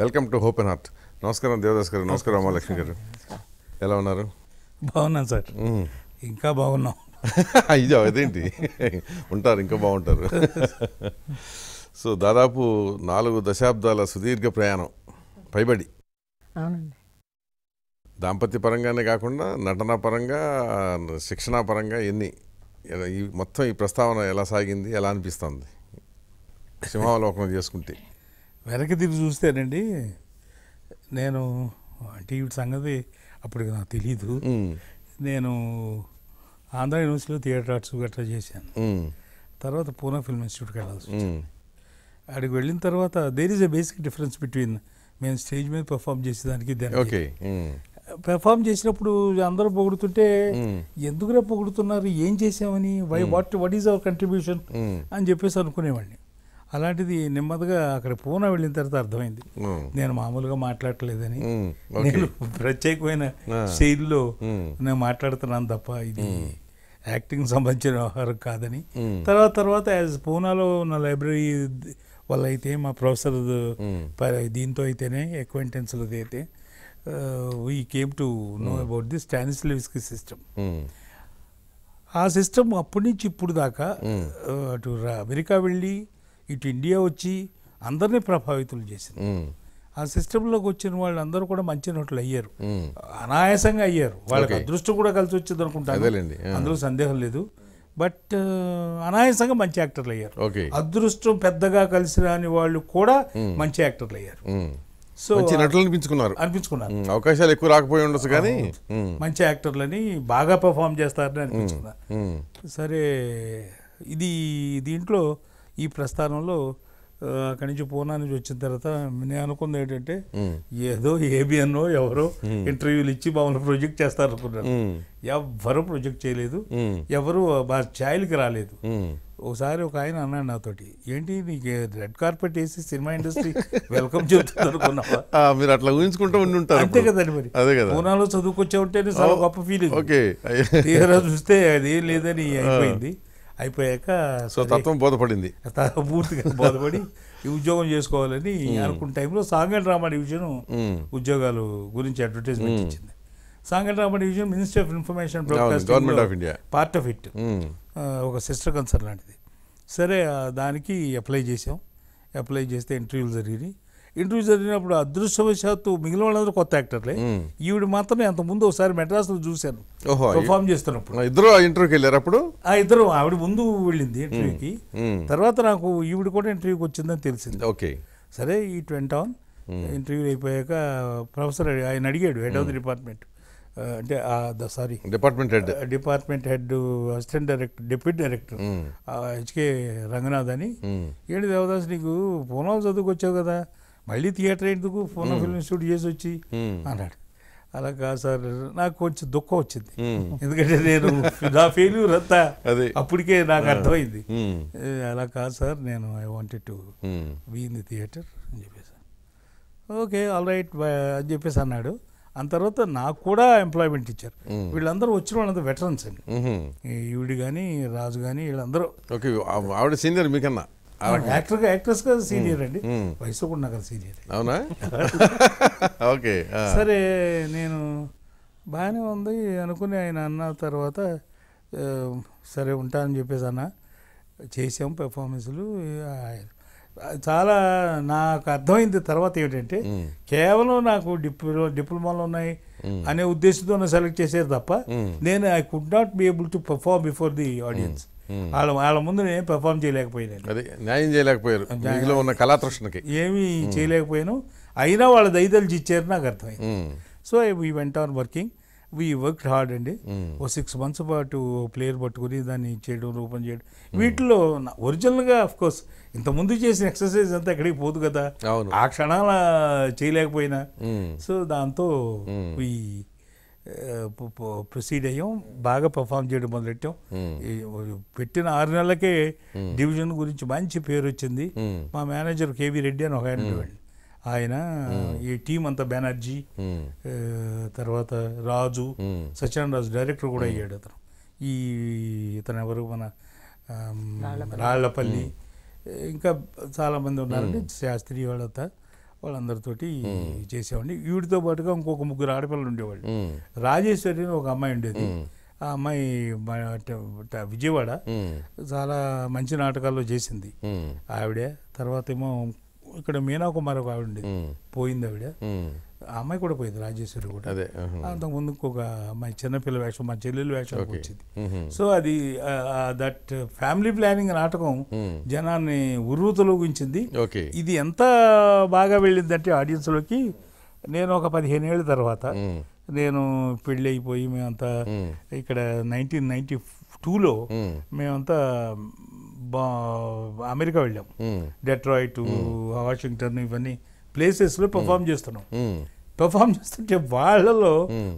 Welcome to hope and heart నమస్కారం దేవదాస్ గారు నమస్కారం రామాలక్ష్మి గారు ఎలా ఉన్నారు బాగున్నాను సార్ ఇంకా బాగున్నాం ఇది అదేంటి ఉంటారు ఇంకా బాగుంటారు సో దాదాపు నాలుగు దశాబ్దాల సుదీర్ఘ ప్రయాణం పైబడి అవునండి దాంపత్య పరంగానే కాకుండా నటన పరంగా శిక్షణ పరంగా ఎన్ని మొత్తం ఈ ప్రస్తావన ఎలా సాగింది ఎలా అనిపిస్తుంది సింహావలోకం చేసుకుంటే వెనక్కి తిరిగి చూస్తేనండి నేను అంటే ఈ సంగతి అప్పటికి నాకు తెలీదు నేను ఆంధ్ర యూనివర్సిటీలో థియేటర్ ఆర్ట్స్ గట్రా చేశాను తర్వాత పూనా ఫిల్మ్ ఇన్స్టిట్యూట్కి వెళ్ళాల్సి వచ్చింది అక్కడికి వెళ్ళిన తర్వాత there is a basic difference between మేము స్టేజ్ మీద పెర్ఫామ్ చేసేదానికి ఓకే పెర్ఫామ్ చేసినప్పుడు అందరూ పొగుడుతుంటే ఎందుకురా పొగుడుతున్నారు ఏం చేసామని why what what is our contribution అని చెప్పేసి అనుకునేవాడిని అలాంటిది నెమ్మదిగా అక్కడ పూన వెళ్ళిన తర్వాత అర్థమైంది నేను మామూలుగా మాట్లాడలేదని నేను ప్రత్యేకమైన శైలిలో నేను మాట్లాడుతున్నాను తప్ప ఇది యాక్టింగ్ సంబంధించిన వ్యవహారం కాదని తర్వాత తర్వాత యాజ్ పూనాలో ఉన్న లైబ్రరీ వల్ల అయితే మా ప్రొఫెసర్ దీంతో అయితేనే ఎక్వెంటెన్స్లో అయితే we came to know about the Stanislavski system ఆ సిస్టమ్ అప్పటి నుంచి ఇప్పుడు దాకా అటు అమెరికా వెళ్ళి ఇటు ఇండియా వచ్చి అందరినీ ప్రభావితులు చేసింది ఆ సిస్టంలోకి వచ్చిన వాళ్ళు వాళ్ళందరూ కూడా మంచి నటులు అయ్యారు అనాయాసంగా అయ్యారు వాళ్ళకి అదృష్టం కూడా కలిసి వచ్చింది అనుకుంటాను అందులో సందేహం లేదు బట్ అనాయాసంగా మంచి యాక్టర్లు అయ్యారు అదృష్టం పెద్దగా కలిసి రాని వాళ్ళు కూడా మంచి యాక్టర్లు అయ్యారు సో నటులు అనిపించుకున్నారు అనిపించుకున్నారు అవకాశాలు ఎక్కువ రాకపోయి ఉండొచ్చు కానీ మంచి యాక్టర్లని బాగా పెర్ఫామ్ చేస్తారని అనిపించుకున్నా సరే ఇది దీంట్లో ఈ ప్రస్థానంలో అక్కడి నుంచి పూనా నుంచి వచ్చిన తర్వాత నేను అనుకుంది ఏంటంటే ఏదో ఏబిఎన్ఓ ఎవరో ఇంటర్వ్యూలు ఇచ్చి మమ్మల్ని ప్రొజెక్ట్ చేస్తారు అనుకున్నాను ఎవరు ప్రొజెక్ట్ చేయలేదు ఎవరు మా ఛాయలకి రాలేదు ఒకసారి ఒక ఆయన అన్నాడు నాతోటి ఏంటి నీకు రెడ్ కార్పెట్ వేసి సినిమా ఇండస్ట్రీ వెల్కమ్ చెప్తుంది అనుకున్నా మీరు అట్లా ఊహించుకుంటూ ఉంటారు అంతే కదండి మరి అదే కదా పూనాలో చదువుకొచ్చా ఉంటేనే చాలా గొప్ప ఫీలింగ్ ఓకే తీరా చూస్తే అది ఏం లేదని అయిపోయింది అయిపోయాక సో తత్వం బోధపడింది పూర్తిగా బోధపడి ఈ ఉద్యోగం చేసుకోవాలని అనుకున్న టైంలో సాంగన్ రామ డివిజన్ ఉద్యోగాలు గురించి అడ్వర్టైజ్మెంట్ ఇచ్చింది song and drama division ministry of information government of India part of it ఒక సిస్టర్ కన్సర్ లాంటిది సరే దానికి అప్లై చేసాం అప్లై చేస్తే ఇంటర్వ్యూలు జరిగినాయి ఇంటర్వ్యూ జరిగినప్పుడు అదృష్టవశాత్తు మిగిలిన వాళ్ళందరూ కొత్త యాక్టర్లే ఈవిడ మాత్రమే అంత ముందు ఒకసారి మెడ్రాస్లో చూశాను పర్ఫామ్ చేస్తున్నప్పుడు ఇద్దరు ఇంటర్వ్యూకి వెళ్ళారు అప్పుడు ఆ ఇద్దరు ఆవిడ ముందు వెళ్ళింది ఇంటర్వ్యూకి తర్వాత నాకు ఈవిడ కూడా ఇంటర్వ్యూకి వచ్చిందని తెలిసింది ఓకే సరే ఈ ట్వంటీ ఆన్ ఇంటర్వ్యూ అయిపోయాక ప్రొఫెసర్ ఆయన అడిగాడు హెడ్ ఆఫ్ ది డిపార్ట్మెంట్ అంటే sorry department head department head assistant director deputy director H K Ranganath అని ఏంటి దేవదాస్ నీకు పూనాలు చదువుకొచ్చావు కదా మళ్ళీ థియేటర్ ఎందుకు ఫోన్ ఫిల్మ్ ఇన్స్టిట్యూట్ చేసి వచ్చి అన్నాడు అలా కాదు సార్ నాకు కొంచెం దుఃఖం వచ్చింది ఎందుకంటే నేను నా ఫెయిల్యూర్ అంతా అప్పటికే నాకు అర్థమైంది అలా కాదు సార్ నేను I wanted to be in the theatre అని చెప్పేసి ఓకే ఆల్ రైట్ అని చెప్పేసి అన్నాడు ఆ తర్వాత నాకు కూడా ఎంప్లాయ్మెంట్ ఇచ్చారు వీళ్ళందరూ వచ్చిన వాళ్ళంతా వెటరన్స్ అండి ఈవిడి కానీ రాజు కానీ వీళ్ళందరూ ఓకే ఆవిడ సీనియర్ మీకన్నా యాక్టర్ యాక్ట్రెస్ సీనియర్ అండి వయసు కూడా నాకు సీనియర్ అవునా ఓకే సరే నేను బాగానే ఉంది అనుకుని ఆయన అన్న తర్వాత సరే ఉంటానని చెప్పేసి అన్న చేసాం పెర్ఫార్మెన్స్లు చాలా నాకు అర్థమైంది తర్వాత ఏమిటంటే కేవలం నాకు డిప్లో డిప్లొమాలు ఉన్నాయి అనే ఉద్దేశంతో సెలెక్ట్ చేశారు తప్ప నేను I could not be able to perform before the audience వాళ్ళ వాళ్ళ ముందు నేను పెర్ఫామ్ చేయలేకపోయాను అదే న్యాయం చేయలేకపోయారు ఇందులో ఉన్న కళాతృష్ణకి ఏమీ చేయలేకపోయాను అయినా వాళ్ళ దైదలు ఇచ్చారు నాకు అర్థమైంది so we went on working we work hard అండి ఓ సిక్స్ మంత్స్ పాటు ప్లేయర్ పట్టుకుని దాన్ని చేయడం రూపం చేయడం వీటిలో ఒరిజినల్గా కోర్స్ ముందు చేసిన ఎక్సర్సైజ్ అంతా ఎక్కడికి పోదు కదా ఆ క్షణాల చేయలేకపోయినా సో దాంతో వీ ప్రొసీడ్ అయ్యాం బాగా పర్ఫామ్ చేయడం మొదలెట్టాం పెట్టిన ఆరు నెలలకే డివిజన్ గురించి మంచి పేరు వచ్చింది మా మేనేజర్ కేవీ రెడ్డి అని ఒక ఆయన ఉండేవాడు ఆయన ఈ టీం అంతా బెనర్జీ తర్వాత రాజు సత్యనారాయణ రాజు డైరెక్టర్ కూడా అయ్యాడు అతను ఈ ఇతను ఎవరు మన రాళ్లపల్లి ఇంకా చాలామంది ఉన్నారండి శాస్త్రి వాళ్ళంతా వాళ్ళందరితోటి చేసేవాడిని వీడితో పాటుగా ఇంకొక ముగ్గురు ఆడపిల్లలు ఉండేవాళ్ళు రాజేశ్వరి అని ఒక అమ్మాయి ఉండేది ఆ అమ్మాయి విజయవాడ చాలా మంచి నాటకాల్లో చేసింది ఆవిడ తర్వాత ఏమో ఇక్కడ మీనా కుమార్ ఒక ఆవిడ ఉండేది పోయింది ఆవిడ ఆ అమ్మాయి కూడా పోయింది రాజేశ్వరి కూడా అదే అంతకు ముందు ఒక అమ్మాయి చిన్నపిల్ల వేషం మా చెల్లెలు వేషం వచ్చింది సో అది దట్ ఫ్యామిలీ ప్లానింగ్ నాటకం జనాన్ని ఉర్వూతలోగించింది ఇది ఎంత బాగా వెళ్ళిందంటే ఆడియన్స్లోకి నేను ఒక పదిహేను ఏళ్ళ తర్వాత నేను పెళ్ళి అయిపోయి మేమంతా ఇక్కడ నైన్టీన్ నైన్టీ టూలో మేమంతా అమెరికా వెళ్ళాం డెట్రాయిట్ వాషింగ్టన్ ఇవన్నీ ప్లేసెస్లో పర్ఫామ్ చేస్తున్నాం పెర్ఫామ్ చేస్తుంటే వాళ్ళలో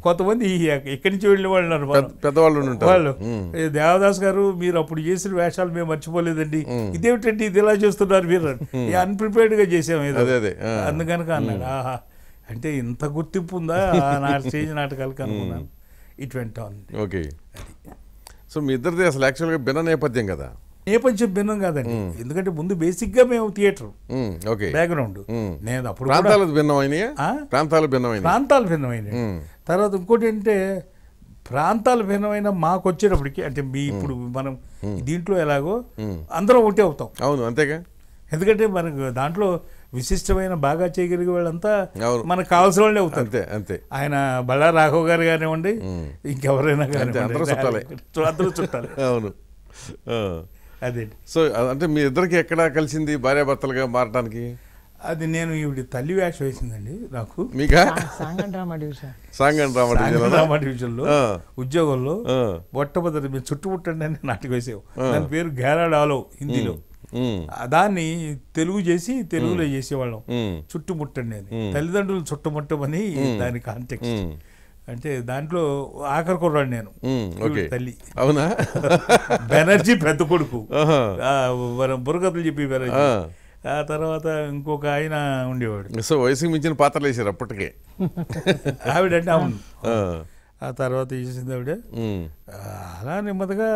కొంతమంది ఇక్కడి నుంచి వెళ్ళిన వాళ్ళు పెద్దవాళ్ళు వాళ్ళు దేవదాస్ గారు మీరు అప్పుడు చేసిన వేషాలు మేము మర్చిపోలేదండి ఇదేమిటండి ఇది ఇలా చేస్తున్నారు మీరు గా చేసాము ఇది అందుకనుక అన్నాడు ఆహా అంటే ఇంత గుర్తింపు ఉందా నా స్టేజ్ నాటకాలు కనుక్కున్నాను ఇట్ వెంట ఓకే సో మీ ఇద్దరిది అసలు యాక్చువల్గా భిన్న నేపథ్యం కదా నేపథ్యం భిన్నం కాదండి ఎందుకంటే ముందు బేసిక్ గా మేము థియేటర్ బ్యాక్గ్రౌండ్ నేను అప్పుడు ప్రాంతాలు భిన్నమైన ప్రాంతాలు భిన్నమైన ప్రాంతాలు భిన్నమైన తర్వాత ఇంకోటి అంటే ప్రాంతాలు భిన్నమైన మాకు వచ్చేటప్పటికి అంటే మీ ఇప్పుడు మనం దీంట్లో ఎలాగో అందరం ఒకటే అవుతాం అవును అంతేగా ఎందుకంటే మనకు దాంట్లో విశిష్టమైన బాగా చేయగలిగే వాళ్ళంతా మనకు కావాల్సిన వాళ్ళే అవుతారు అంతే అంతే ఆయన బళ్ళా రాఘవ్ గారు కానివ్వండి ఇంకెవరైనా కానీ అందరూ చుట్టాలి అందరూ చుట్టాలే అవును అదే సో అంటే మీ ఇద్దరికి ఎక్కడ కలిసింది భార్యాభర్తలుగా మారడానికి అది నేను ఈవిడ తల్లి వేషం వేసిందండి నాకు సాంగన్ ఉద్యోగంలో బొట్టబద్ర మీరు చుట్టుముట్టండి అని నాటికి వేసావు దాని పేరు గేరాడాలో హిందీలో దాన్ని తెలుగు చేసి తెలుగులో చేసేవాళ్ళం చుట్టుముట్టండి అని తల్లిదండ్రులు చుట్టుముట్టమని దాని కాంటెక్స్ట్ అంటే దాంట్లో ఆఖరి కుర్రాడు నేను తల్లి అవునా బెనర్జీ పెద్ద కొడుకు బుర్రకథలు చెప్పి బెనర్జీ ఆ తర్వాత ఇంకొక ఆయన ఉండేవాడు సో వయసుకి మించిన పాత్రలు వేసారు అప్పటికే ఆవిడంటే అవును ఆ తర్వాత చేసింది ఆవిడ అలా నెమ్మదిగా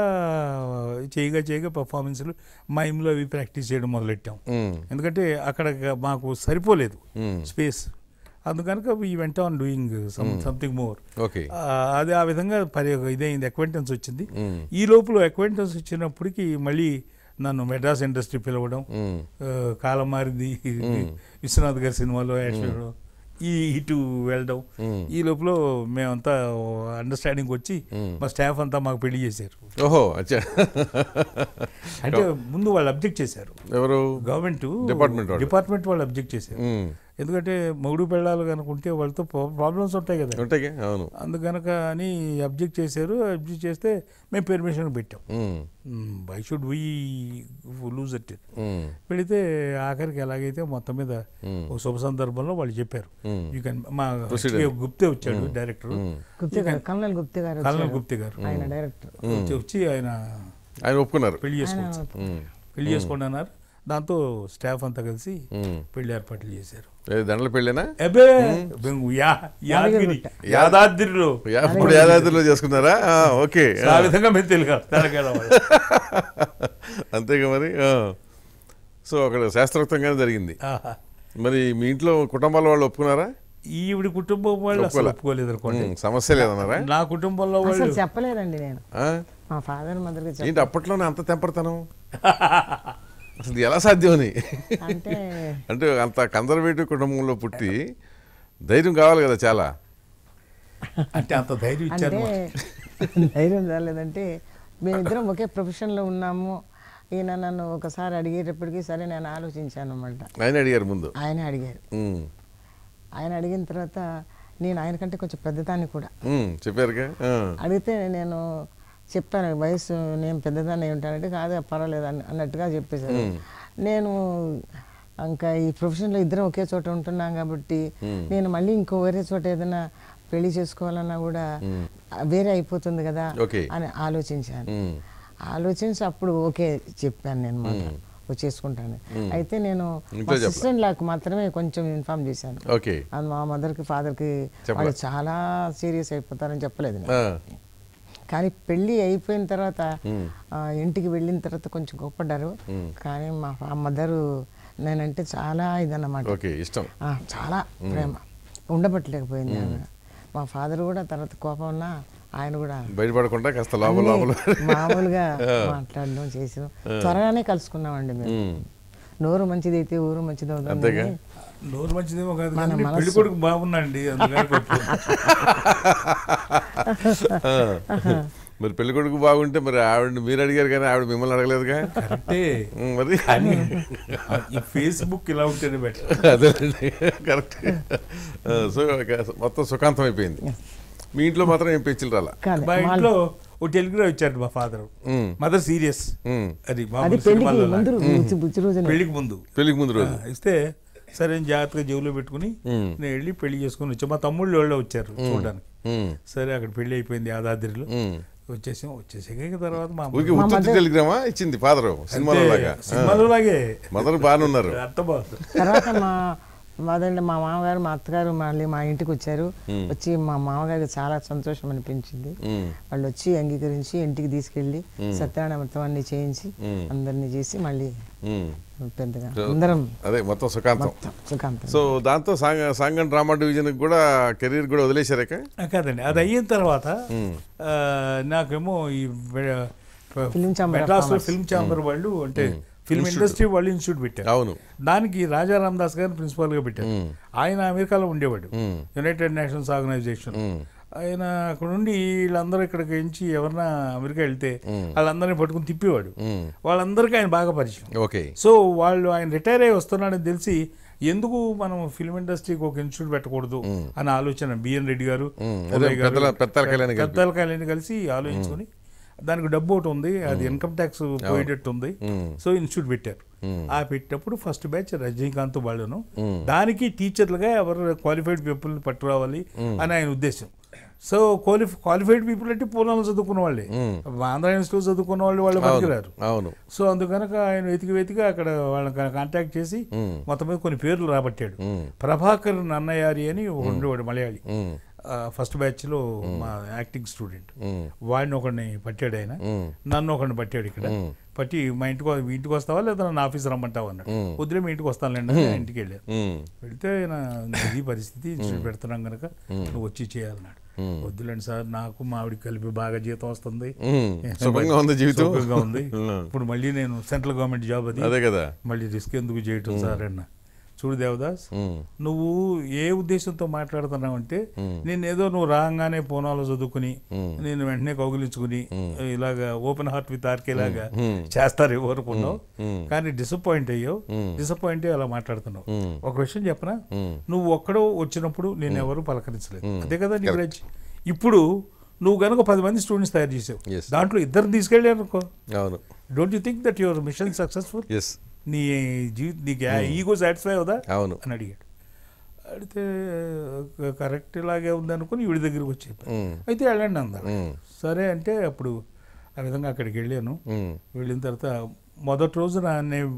చేయగా చేయగా పర్ఫార్మెన్స్లు ఇంట్లో అవి ప్రాక్టీస్ చేయడం మొదలెట్టాం ఎందుకంటే అక్కడ మాకు సరిపోలేదు స్పేస్ అందుకనుక ఈ వెంట ఆన్ డూయింగ్ సంథింగ్ మోర్ అది ఆ విధంగా పరి ఇదైంది అక్వెంటెన్స్ వచ్చింది hmm. ఈ లోపల అక్వెంటెన్స్ వచ్చినప్పటికి మళ్ళీ నన్ను మెడ్రాస్ ఇండస్ట్రీ పిలవడం hmm. కాలం మారింది hmm. విశ్వనాథ్ గారి సినిమాలో ఈ ఇటు వెళ్ళడం ఈ లోపల మేమంతా అండర్స్టాండింగ్ వచ్చి మా స్టాఫ్ అంతా మాకు పెళ్లి చేశారు ఓహో అంటే ముందు వాళ్ళు అబ్జెక్ట్ చేశారు ఎవరు గవర్నమెంట్ డిపార్ట్మెంట్ డిపార్ట్మెంట్ వాళ్ళు అబ్జెక్ట్ చేశారు ఎందుకంటే మొగుడు పెళ్ళాలు కనుక ఉంటే వాళ్ళతో ప్రాబ్లమ్స్ ఉంటాయి కదా ఉంటాయి అవును అందుకనుక అని అబ్జెక్ట్ చేశారు అబ్జెక్ట్ చేస్తే మేము పెర్మిషన్ పెట్టాం why should we lose it పెడితే ఆఖరికి ఎలాగైతే మొత్తం మీద ఒక శుభ సందర్భంలో వాళ్ళు చెప్పారు యూ కెన్ మా గుప్తే వచ్చాడు డైరెక్టర్ కల్నల్ గుప్తే గారు కల్నల్ గుప్తే గారు డైరెక్టర్ వచ్చి ఆయన ఆయన ఒప్పుకున్నారు పెళ్లి చేసుకోవచ్చు పెళ్లి చేసుకోండి అన్నారు దాంతో స్టాఫ్ అంతా కలిసి పెళ్లి ఏర్పాట్లు చేశారు దండల పెళ్ళేనా చేసుకున్నారా ఓకే ఆ విధంగా మేము తెలుగు అంతేగా మరి సో అక్కడ శాస్త్రోక్తంగానే జరిగింది మరి మీ ఇంట్లో కుటుంబాల వాళ్ళు ఒప్పుకున్నారా ఈవిడ కుటుంబం వాళ్ళు ఒప్పుకోలేదు అనుకోండి సమస్య లేదన్నారా నా కుటుంబంలో వాళ్ళు చెప్పలేదండి నేను మా ఫాదర్ మదర్ అప్పట్లోనే అంత తెంపడతాను అసలు ఎలా సాధ్యమని అంటే అంత కన్సర్వేటివ్ కుటుంబంలో పుట్టి ధైర్యం కావాలి కదా చాలా అంటే అంత ధైర్యం ఇచ్చారు ధైర్యం రాలేదంటే మేమిద్దరం ఒకే ప్రొఫెషన్లో ఉన్నాము ఈయన నన్ను ఒకసారి అడిగేటప్పటికి సరే నేను ఆలోచించాను అనమాట ఆయన అడిగారు ముందు ఆయన అడిగారు ఆయన అడిగిన తర్వాత నేను ఆయన కంటే కొంచెం పెద్దదాన్ని కూడా చెప్పారు అడిగితే నేను చెప్పాను వయసు నేను పెద్దదాన్ని ఉంటానంటే కాదు పర్వాలేదు అని అన్నట్టుగా చెప్పేశారు నేను ఇంకా ఈ ప్రొఫెషన్లో ఇద్దరం ఒకే చోట ఉంటున్నాం కాబట్టి నేను మళ్ళీ ఇంకో వేరే చోట ఏదైనా పెళ్లి చేసుకోవాలన్నా కూడా వేరే అయిపోతుంది కదా అని ఆలోచించాను ఆలోచించి అప్పుడు ఓకే చెప్పాను నేను చేసుకుంటాను అయితే నేను మా సిస్టర్ మాత్రమే కొంచెం ఇన్ఫార్మ్ చేశాను మా మదర్కి ఫాదర్కి వాళ్ళు చాలా సీరియస్ అయిపోతారని చెప్పలేదు కానీ పెళ్ళి అయిపోయిన తర్వాత ఇంటికి వెళ్ళిన తర్వాత కొంచెం గొప్పడ్డారు కానీ మా మదరు నేనంటే చాలా ఇదన్నమాట చాలా ప్రేమ ఉండబట్టలేకపోయింది మా ఫాదర్ కూడా తర్వాత కోపం ఉన్నా ఆయన కూడా బయటపడకుండా కాస్త మామూలుగా మాట్లాడడం చేసిన త్వరగానే కలుసుకున్నామండి మేము నోరు మంచిదైతే ఊరు మంచిది అవుతుంది నోరు మంచిదేమో కాదు పెళ్లి కొడుకు బాగున్నాండి మరి పెళ్లి కొడుకు బాగుంటే మరి ఆవిడ మీరు అడిగారు కానీ ఆవిడ మిమ్మల్ని అడగలేదుగా కరెక్టే మరి ఈ ఫేస్బుక్ ఇలా ఉంటేనే బెటర్ అదేనండి కరెక్ట్ సో మొత్తం సుఖాంతం అయిపోయింది మీ ఇంట్లో మాత్రం ఏం పెంచులు రాలా మా ఇంట్లో ఓ టెలిగ్రామ్ ఇచ్చారు మా ఫాదర్ మదర్ సీరియస్ అది పెళ్లికి ముందు పెళ్లికి ముందు రోజు ఇస్తే సరే జాగ్రత్తగా జీవులో పెట్టుకుని నేను వెళ్ళి పెళ్లి చేసుకుని వచ్చాను మా తమ్ముళ్ళు వాళ్ళు వచ్చారు చూడడానికి సరే అక్కడ పెళ్లి అయిపోయింది యాదాద్రిలో వచ్చేసాం వచ్చేసాక తర్వాత మా టెలిగ్రామా ఇచ్చింది ఫాదర్ సినిమాలో లాగే మదర్ బాగానే ఉన్నారు అర్థం తర్వాత బాధండి మా మామగారు మా అత్తగారు మళ్ళీ మా ఇంటికి వచ్చారు వచ్చి మా మామగారికి చాలా సంతోషం అనిపించింది వాళ్ళు వచ్చి అంగీకరించి ఇంటికి తీసుకెళ్ళి సత్యనారాయణ వ్రతం అన్ని చేయించి అందరినీ చేసి మళ్ళీ అందరం అదే మొత్తం సుఖాంతం సో దాంతో సాంగ డ్రామా డివిజన్ కూడా కెరీర్ కూడా వదిలేశారు కాదండి అది అయిన తర్వాత నాకేమో ఈ ఫిల్మ్ ఛాంబర్ వాళ్ళు అంటే ఫిల్మ్ ఇండస్ట్రీ వాళ్ళు ఇన్స్టిట్యూట్ పెట్టారు అవును దానికి రాజా రామదాస్ గారిని ప్రిన్సిపాల్గా పెట్టారు ఆయన అమెరికాలో ఉండేవాడు యునైటెడ్ నేషన్స్ ఆర్గనైజేషన్ ఆయన అక్కడ నుండి వీళ్ళందరూ ఇక్కడికి ఎంచి ఎవరన్నా అమెరికా వెళ్తే వాళ్ళందరినీ పట్టుకుని తిప్పేవాడు వాళ్ళందరికీ ఆయన బాగా పరిచయం ఓకే సో వాళ్ళు ఆయన రిటైర్ అయ్యి వస్తున్నాడని తెలిసి ఎందుకు మనం ఫిల్మ్ ఇండస్ట్రీకి ఒక ఇన్స్టిట్యూట్ పెట్టకూడదు అనే ఆలోచన బిఎన్ రెడ్డి గారు పెద్దల కళ్యాణ్ కలిసి ఆలోచించుకొని దానికి డబ్బు ఒకటి ఉంది అది ఇన్కమ్ ట్యాక్స్ పోయేటట్టు ఉంది సో ఇన్స్టిట్యూట్ పెట్టారు ఆ పెట్టినప్పుడు ఫస్ట్ బ్యాచ్ రజనీకాంత్ వాళ్ళను దానికి టీచర్లుగా ఎవరు క్వాలిఫైడ్ పీపుల్ పట్టురావాలి అని ఆయన ఉద్దేశం సో క్వాలిఫై క్వాలిఫైడ్ పీపుల్ అంటే పూర్ణం చదువుకున్న వాళ్ళే ఆంధ్ర యూనివర్సిటీలో చదువుకున్న వాళ్ళు వాళ్ళు బతికిరారు సో అందుకనక ఆయన వెతికి వెతికి అక్కడ వాళ్ళని కాంటాక్ట్ చేసి మొత్తం మీద కొన్ని పేర్లు రాబట్టాడు ప్రభాకర్ నన్నయారి అని ఉండేవాడు మలయాళి ఫస్ట్ బ్యాచ్ లో మా యాక్టింగ్ స్టూడెంట్ వాడిని ఒకడిని పట్టాడు ఆయన నన్ను ఒకడిని పట్టాడు ఇక్కడ పట్టి మా ఇంటికి మీ ఇంటికి వస్తావా లేదా నన్ను ఆఫీస్ రమ్మంటావా అన్నాడు వద్దులే మీ ఇంటికి వస్తానులేండి ఇంటికి వెళ్ళాను వెళితే నా ఇది పరిస్థితి ఇన్స్టిట్యూట్ పెడుతున్నాం కనుక నువ్వు వచ్చి చేయాలన్నాడు వద్దులేండి సార్ నాకు మావిడికి కలిపి బాగా జీతం వస్తుంది ఉంది జీవితం ఉంది ఇప్పుడు మళ్ళీ నేను సెంట్రల్ గవర్నమెంట్ జాబ్ అది అదే కదా మళ్ళీ రిస్క్ ఎందుకు చేయటం సార్ అన్నా చూడు దేవదాస్ నువ్వు ఏ ఉద్దేశంతో మాట్లాడుతున్నావు అంటే నేను ఏదో నువ్వు రాగానే పోనాలు చదువుకుని నేను వెంటనే కౌగిలించుకుని ఇలాగా ఓపెన్ హార్ట్ విత్ ఆర్కేలాగా లాగా చేస్తారు ఎవరుకున్నావు కానీ డిసప్పాయింట్ అయ్యావు డిసప్పాయింట్ అయ్యి అలా మాట్లాడుతున్నావు ఒక విషయం చెప్పనా నువ్వు ఒక్కడో వచ్చినప్పుడు నేను ఎవరు పలకరించలేదు అదే కదా గురించి ఇప్పుడు నువ్వు కనుక పది మంది స్టూడెంట్స్ తయారు చేసావు దాంట్లో ఇద్దరు తీసుకెళ్ళారు అనుకో don't you think that your mission successful yes నీ జీవితం నీకు ఈగో సాటిస్ఫై అవుదా అవును అని అడిగాడు అడిగితే కరెక్ట్ ఇలాగే ఉందనుకుని వీడి దగ్గరికి వచ్చి అయితే వెళ్ళండి అందా సరే అంటే అప్పుడు ఆ విధంగా అక్కడికి వెళ్ళాను వెళ్ళిన తర్వాత మొదటి రోజున నేను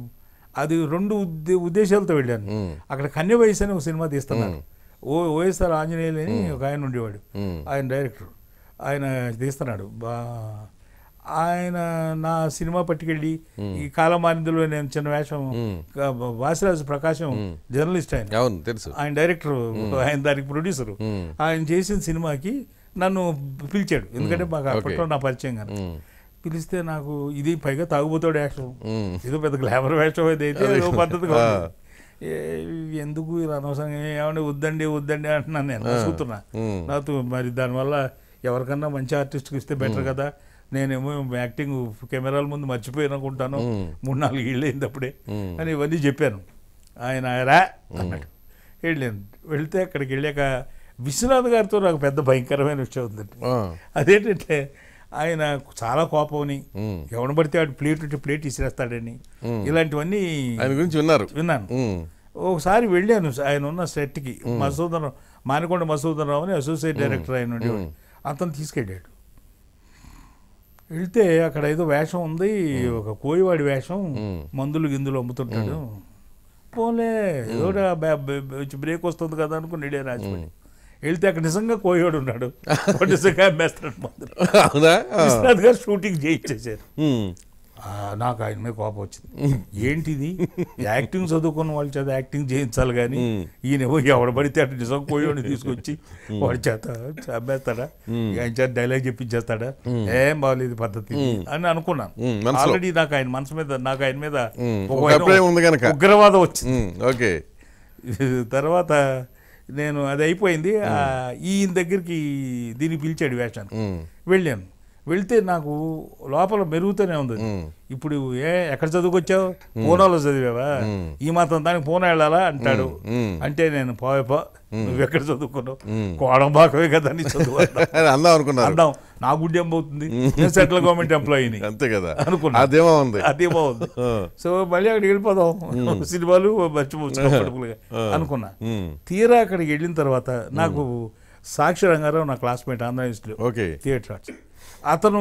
అది రెండు ఉద్దే ఉద్దేశాలతో వెళ్ళాను అక్కడ కన్య వయసు అని ఒక సినిమా తీస్తున్నాను ఓ ఓఎస్ఆర్ ఆంజనేయులు అని ఒక ఆయన ఉండేవాడు ఆయన డైరెక్టర్ ఆయన తీస్తున్నాడు బా ఆయన నా సినిమా పట్టుకెళ్ళి ఈ మారిందులో నేను చిన్న వేషం వాసిరాజు ప్రకాశం జర్నలిస్ట్ ఆయన తెలుసు ఆయన డైరెక్టర్ ఆయన దానికి ప్రొడ్యూసరు ఆయన చేసిన సినిమాకి నన్ను పిలిచాడు ఎందుకంటే మాకు అప్పట్లో నా పరిచయం కానీ పిలిస్తే నాకు ఇది పైగా తాగుబోతాడు వేషం ఏదో పెద్ద గ్లామర్ వేషం అయితే పద్ధతిగా ఎందుకు ఇలా అనవసరంగా ఏమన్నా వద్దండి వద్దండి అంటున్నాను నేను చూస్తున్నా నాతో మరి దానివల్ల ఎవరికన్నా మంచి ఆర్టిస్ట్కి ఇస్తే బెటర్ కదా నేనేమో యాక్టింగ్ కెమెరాల ముందు మర్చిపోయినకుంటాను అనుకుంటాను మూడు నాలుగు ఏళ్ళైంది అని ఇవన్నీ చెప్పాను ఆయన రా అన్నాడు వెళ్ళాను వెళితే అక్కడికి వెళ్ళాక విశ్వనాథ్ గారితో నాకు పెద్ద భయంకరమైన విషయం ఉందండి అదేంటంటే ఆయన చాలా కోపమని ఎవరు పడితే వాడు ప్లేట్ ఉంటే ప్లేట్ ఇసిరేస్తాడని ఇలాంటివన్నీ ఆయన గురించి విన్నారు విన్నాను ఒకసారి వెళ్ళాను ఆయన ఉన్న సెట్కి మసూదన్ మానకొండ మసూదన్ రావు అని అసోసియేట్ డైరెక్టర్ ఆయన ఉండేవాడు అతను తీసుకెళ్ళాడు వెళ్తే అక్కడ ఏదో వేషం ఉంది ఒక కోయివాడి వేషం మందులు గిందులు అమ్ముతుంటాడు పోలే ఏదో బ్రేక్ వస్తుంది కదా అనుకుని ఇడే రాజమండ్రి వెళ్తే అక్కడ నిజంగా కోయోడు ఉన్నాడు నిజంగా మేస్తున్నాడు మందులు విశ్వనాథ్ గారు షూటింగ్ చేయించేశారు నాకు ఆయన మీద కోపం వచ్చింది ఏంటిది యాక్టింగ్ చదువుకున్న వాళ్ళ చేత యాక్టింగ్ చేయించాలి కానీ ఈయన ఎవడ పడితే అటు నిజం పోయి తీసుకొచ్చి వాడి చేత చంపేస్తాడా ఆయన చేత డైలాగ్ చెప్పించేస్తాడా ఏం బాగాలేదు పద్ధతి అని అనుకున్నాను ఆల్రెడీ నాకు ఆయన మనసు మీద నాకు ఆయన మీద ఉగ్రవాదం వచ్చింది ఓకే తర్వాత నేను అది అయిపోయింది ఈయన దగ్గరికి దీన్ని పిలిచాడు వేషానికి వెళ్ళాను వెళ్తే నాకు లోపల మెరుగుతూనే ఉంది ఇప్పుడు ఏ ఎక్కడ చదువుకొచ్చావు పూనాలో చదివావా ఈ మాత్రం దానికి పూన వెళ్ళాలా అంటాడు అంటే నేను పోవేపో నువ్వు ఎక్కడ చదువుకున్నావు కోడం బాకవే కదా నీ చదువు అందాం అనుకున్నాను అందాం నా గుడ్డి అవుతుంది నేను సెంట్రల్ గవర్నమెంట్ ఎంప్లాయీని అంతే కదా అనుకున్నా అదేమో బాగుంది అదే బాగుంది సో మళ్ళీ అక్కడికి వెళ్ళిపోదాం సినిమాలు మర్చిపోవచ్చు అనుకున్నా తీరా అక్కడికి వెళ్ళిన తర్వాత నాకు సాక్షి రంగారావు నా classmate Andhra university okay theatre arts అతను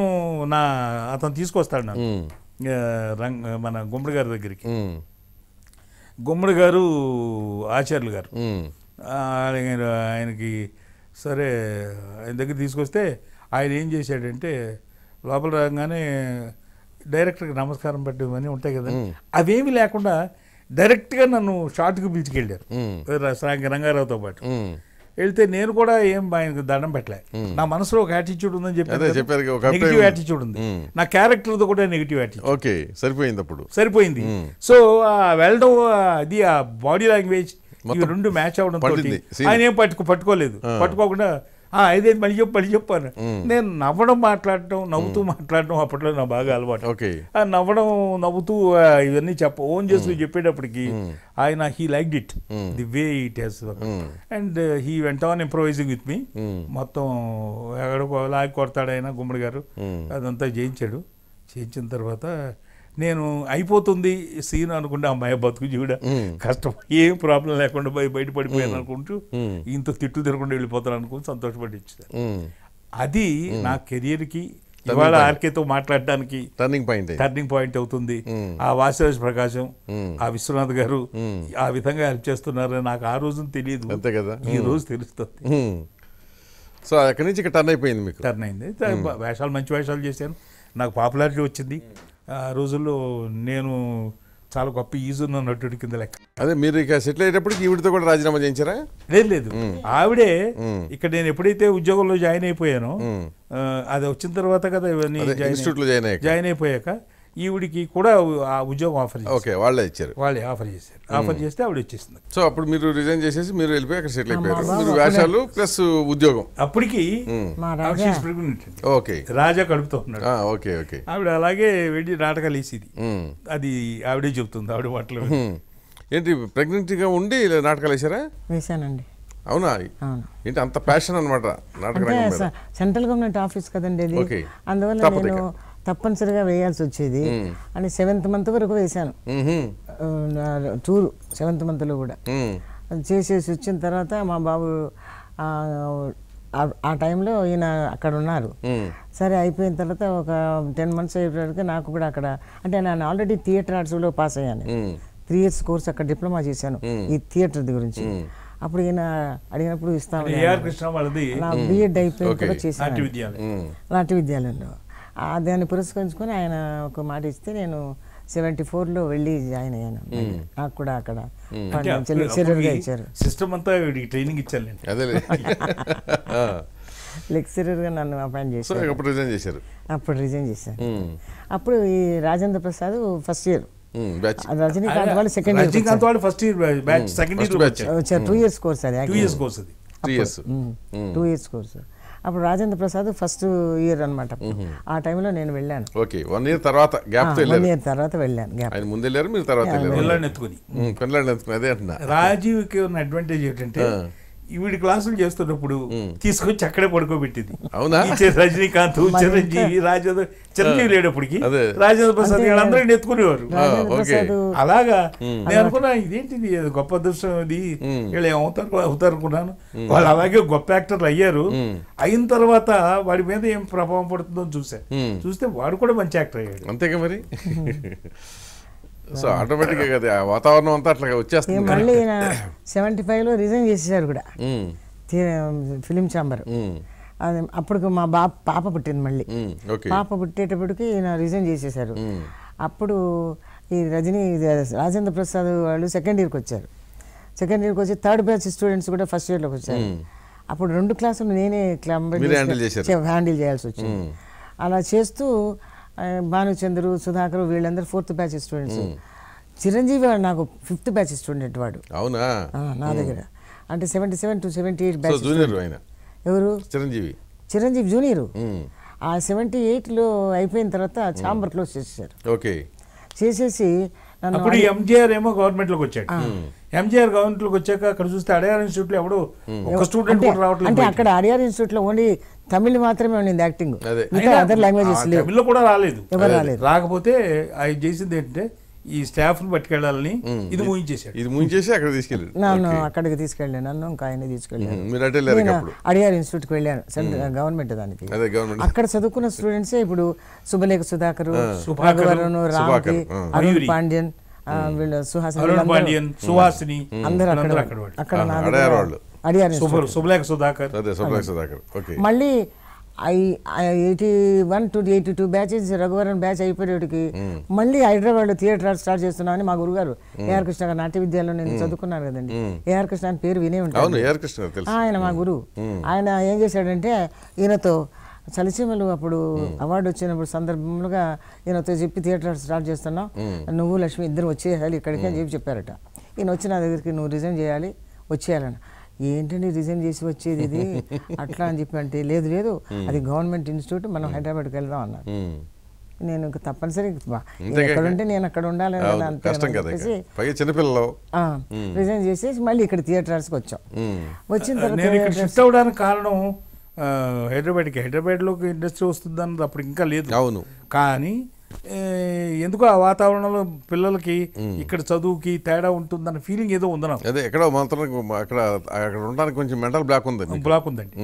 నా అతను తీసుకొస్తాడు నన్ను రంగ మన గుమ్మడి గారి దగ్గరికి గుమ్మడి గారు ఆచార్యులు గారు ఆయనకి సరే ఆయన దగ్గర తీసుకొస్తే ఆయన ఏం చేశాడంటే లోపల రాగానే డైరెక్టర్కి నమస్కారం పెట్టమని ఉంటాయి కదా అవేమీ లేకుండా డైరెక్ట్గా నన్ను షార్ట్కి పిలిచికెళ్ళారు రంగారావుతో పాటు వెళ్తే నేను కూడా ఏం ఆయనకు దండం పెట్టలే నా మనసులో ఒక యాటిట్యూడ్ ఉందని చెప్పారు నెగిటివ్ యాటిట్యూడ్ ఉంది నా క్యారెక్టర్ కూడా నెగిటివ్ యాటిట్యూడ్ ఓకే సరిపోయింది అప్పుడు సరిపోయింది సో ఆ వెళ్ళడం అది ఆ బాడీ లాంగ్వేజ్ రెండు మ్యాచ్ అవడం ఆయన ఏం పట్టుకో పట్టుకోలేదు పట్టుకోకుండా ఇదే మళ్ళీ చెప్పు మళ్ళీ చెప్పాను నేను నవ్వడం మాట్లాడటం నవ్వుతూ మాట్లాడటం అప్పట్లో నా బాగా అలవాటు ఆ నవ్వడం నవ్వుతూ ఇవన్నీ చెప్ప ఓన్ చేస్తూ చెప్పేటప్పటికి ఆయన he like it the way it he's and he went on improvising with me మొత్తం ఎక్కడ లాగి కొడతాడు ఆయన గుమ్మడి గారు అదంతా చేయించాడు చేయించిన తర్వాత నేను అయిపోతుంది సీన్ అనుకుంటే అమ్మాయి బతుకు చూడ కష్టం ఏం ప్రాబ్లం లేకుండా బయట పడిపోయాను అనుకుంటూ ఇంత తిట్టు తిరగకుండా వెళ్ళిపోతాను అనుకుని సంతోషపడి అది నా కెరియర్కి ఇవాళ ఆర్కేతో మాట్లాడడానికి టర్నింగ్ పాయింట్ టర్నింగ్ పాయింట్ అవుతుంది ఆ వాసిరాజ్ ప్రకాశం ఆ విశ్వనాథ్ గారు ఆ విధంగా హెల్ప్ చేస్తున్నారని నాకు ఆ రోజు తెలియదు అంతే కదా ఈ రోజు తెలుస్తుంది సో అక్కడి నుంచి టర్న్ అయిపోయింది మీకు టర్న్ అయింది వేషాలు మంచి వేషాలు చేశాను నాకు పాపులారిటీ వచ్చింది ఆ రోజుల్లో నేను చాలా గొప్ప ఈజున్న నటుడి కింద లెక్క అదే మీరు ఇక సెటిల్ అయ్యేటప్పటికి ఈవిడతో కూడా రాజీనామా చేయించారా లేదు లేదు ఆవిడే ఇక్కడ నేను ఎప్పుడైతే ఉద్యోగంలో జాయిన్ అయిపోయానో అది వచ్చిన తర్వాత కదా ఇవన్నీ జాయిన్ అయిపోయాక ఈవిడికి కూడా ఆ ఉద్యోగం ఆఫర్ ఓకే వాళ్ళే ఇచ్చారు వాళ్ళే ఆఫర్ చేశారు ఆఫర్ చేస్తే ఆవిడ వచ్చేసింది సో అప్పుడు మీరు రిజైన్ చేసేసి మీరు వెళ్ళిపోయి అక్కడ సెటిల్ అయిపోయారు మీరు వేషాలు ప్లస్ ఉద్యోగం అప్పటికి ఓకే రాజా ఉన్నాడు ఓకే ఓకే ఆవిడ అలాగే వెళ్ళి నాటకాలు వేసేది అది ఆవిడే చెప్తుంది ఆవిడ వాటిలో ఏంటి ప్రెగ్నెంట్గా ఉండి నాటకాలు వేసారా వేసానండి అవునా ఏంటి అంత ప్యాషన్ అనమాట సెంట్రల్ గవర్నమెంట్ ఆఫీస్ కదండి అందువల్ల నేను తప్పనిసరిగా వేయాల్సి వచ్చేది అని సెవెంత్ మంత్ వరకు వేశాను టూరు సెవెంత్ మంత్లో కూడా చేసేసి వచ్చిన తర్వాత మా బాబు ఆ టైంలో ఈయన అక్కడ ఉన్నారు సరే అయిపోయిన తర్వాత ఒక టెన్ మంత్స్ అయిపోయేటికి నాకు కూడా అక్కడ అంటే నేను ఆల్రెడీ థియేటర్ ఆర్ట్స్లో పాస్ అయ్యాను త్రీ ఇయర్స్ కోర్స్ అక్కడ డిప్లొమా చేశాను ఈ థియేటర్ గురించి అప్పుడు ఈయన అడిగినప్పుడు ఇస్తాను బిఎడ్ అయిపోయిన కూడా చేశాను నాట్య విద్యాలయంలో దాన్ని పురస్కరించుకొని ఆయన ఒక మాట ఇస్తే నేను సెవెంటీ లో వెళ్ళి జాయిన్ అయ్యాను నాకు కూడా అక్కడ ఇచ్చారు సిస్టమ్ అంతా ట్రైనింగ్ ఇచ్చాను లెక్చరర్ గా నన్ను అపాయింట్ చేశారు అప్పుడు రిజైన్ చేశారు అప్పుడు రిజైన్ చేశాను అప్పుడు ఈ రాజేంద్ర ప్రసాద్ ఫస్ట్ ఇయర్ రజనీకాంత్ వాళ్ళు సెకండ్ ఇయర్ రజనీకాంత్ వాళ్ళు first year second year two years course అది టూ ఇయర్స్ కోర్స్ అది టూ ఇయర్స్ కోర్స్ అప్పుడు రాజేంద్ర ప్రసాద్ ఫస్ట్ ఇయర్ అనమాట ఆ టైంలో నేను వెళ్ళాను ఓకే వన్ ఇయర్ తర్వాత గ్యాప్ వన్ ఇయర్ తర్వాత వెళ్ళాను గ్యాప్ ఆయన ముందు వెళ్ళారు మీరు తర్వాత వెళ్ళారు పిల్లల్ని ఎత్తుకుని పిల్లల్ని ఎత్తుకుని అదే అంటున్నా రాజీవ్కి ఉన్న అడ్వాంటేజ్ ఏంటంటే వీడి క్లాసులు చేస్తున్నప్పుడు తీసుకొచ్చి అక్కడే పడుకోబెట్టింది అవునా రజనీకాంత్ చిరంజీవి రాజేంద్ర చిరంజీవి లేనప్పటికి రాజేంద్ర ప్రసాద్ అందరిని ఎత్తుకునేవారు అలాగా నేను అనుకున్నా ఇదేంటిది గొప్ప అదృష్టం అది వీళ్ళు ఏమవుతారు అవుతారు అనుకున్నాను వాళ్ళు అలాగే గొప్ప యాక్టర్లు అయ్యారు అయిన తర్వాత వాడి మీద ఏం ప్రభావం పడుతుందో చూసా చూస్తే వాడు కూడా మంచి యాక్టర్ అయ్యాడు అంతేగా మరి సో ఆటోమేటిక్గా కదా వాతావరణం అంతా అట్లా వచ్చేస్తుంది మళ్ళీ సెవెంటీ ఫైవ్లో రిజైన్ చేసేసారు కూడా ఫిలిం ఛాంబర్ అది అప్పుడు మా బాప పాప పుట్టింది మళ్ళీ పాప పుట్టేటప్పటికి ఈయన రిజైన్ చేసేసారు అప్పుడు ఈ రజనీ రాజేంద్ర ప్రసాద్ వాళ్ళు సెకండ్ ఇయర్కి వచ్చారు సెకండ్ ఇయర్కి వచ్చి థర్డ్ బ్యాచ్ స్టూడెంట్స్ కూడా ఫస్ట్ ఇయర్లోకి వచ్చారు అప్పుడు రెండు క్లాసులు నేనే హ్యాండిల్ చేయాల్సి వచ్చింది అలా చేస్తూ భానుచంద్రు సుధాకర్ వీళ్ళందరూ ఫోర్త్ బ్యాచ్ స్టూడెంట్స్ చిరంజీవి నాకు ఫిఫ్త్ బ్యాచ్ స్టూడెంట్ వాడు అవునా నా దగ్గర అంటే seventy seven to seventy eight batch ఎవరు చిరంజీవి చిరంజీవి జూనియర్ ఆ సెవెంటీ ఎయిట్లో అయిపోయిన తర్వాత చాంబర్ క్లోజ్ చేసేసారు ఓకే చేసేసి అప్పుడు ఎంజీఆర్ ఏమో గవర్నమెంట్ లోకి వచ్చాడు ఎంజీఆర్ గవర్నమెంట్ లోకి వచ్చాక అక్కడ చూస్తే అడియార్ ఇన్స్టిట్యూట్ లో ఎవడు ఒక స్టూడెంట్ అంటే అక్కడ అడియార్ ఇన్స్టిట్యూట్ లో ఓన్లీ తమిళ్ మాత్రమే ఉండింది యాక్టింగ్ అదర్ లాంగ్వేజెస్ తమిళ్లో కూడా రాలేదు రాలేదు రాకపోతే ఆయన చేసింది ఏంటంటే ఈ స్టాఫ్ పట్టుకెళ్ళాలని ఇది మూయించేసాడు ఇది మూయించేసి అక్కడ తీసుకెళ్ళాను నన్ను అక్కడికి తీసుకెళ్ళాను నన్ను ఇంకా ఆయన తీసుకెళ్ళాను అడిగారు ఇన్స్టిట్యూట్ కి వెళ్ళాను సెంట్రల్ గవర్నమెంట్ దానికి అక్కడ చదువుకున్న స్టూడెంట్స్ ఇప్పుడు సుబలేఖ సుధాకర్ రామకి అరుణ్ పాండ్యన్ వీళ్ళు సుహాసిని అందరూ అక్కడ అక్కడ అడిగారు సుబ్లేఖ సుధాకర్ అదే సుధాకర్ ఓకే మళ్ళీ I eighty one to eighty two batches Raghuvaran batch అయిపోయేటికి మళ్ళీ హైదరాబాద్ థియేటర్ స్టార్ట్ చేస్తున్నామని మా గురుగారు ఏఆర్ కృష్ణ గారు నాట్య విద్యాలో నేను చదువుకున్నాను కదండి ఏఆర్ కృష్ణ అని పేరు వినే ఉంటాను ఆయన మా గురువు ఆయన ఏం చేశాడంటే ఈయనతో చలిసీమలు అప్పుడు అవార్డు వచ్చినప్పుడు సందర్భంగా ఈయనతో చెప్పి థియేటర్ స్టార్ట్ చేస్తున్నాం నువ్వు లక్ష్మి ఇద్దరు వచ్చేయాలి ఇక్కడికి అని చెప్పి చెప్పారట ఈయన వచ్చి నా దగ్గరికి నువ్వు రిజైన్ చేయాలి వచ్చేయాలని ఏంటండి రిజైన్ చేసి వచ్చేది ఇది అట్లా అని చెప్పి అంటే లేదు లేదు అది గవర్నమెంట్ ఇన్స్టిట్యూట్ మనం హైదరాబాద్కి వెళ్దాం అన్నారు నేను తప్పనిసరి ఎక్కడుంటే నేను అక్కడ ఉండాలి చిన్నపిల్లలు రిజైన్ చేసేసి మళ్ళీ ఇక్కడ థియేటర్స్కి వచ్చాం వచ్చిన తర్వాత షిఫ్ట్ అవడానికి కారణం హైదరాబాద్కి హైదరాబాద్లోకి ఇండస్ట్రీ అన్నది అప్పుడు ఇంకా లేదు అవును కానీ ఎందుకు ఆ వాతావరణంలో పిల్లలకి ఇక్కడ చదువుకి తేడా ఉంటుందన్న ఫీలింగ్ ఏదో ఉంది నాకు అదే ఎక్కడ మాత్రం అక్కడ అక్కడ ఉండడానికి కొంచెం మెంటల్ బ్లాక్ ఉంది బ్లాక్ ఉందండి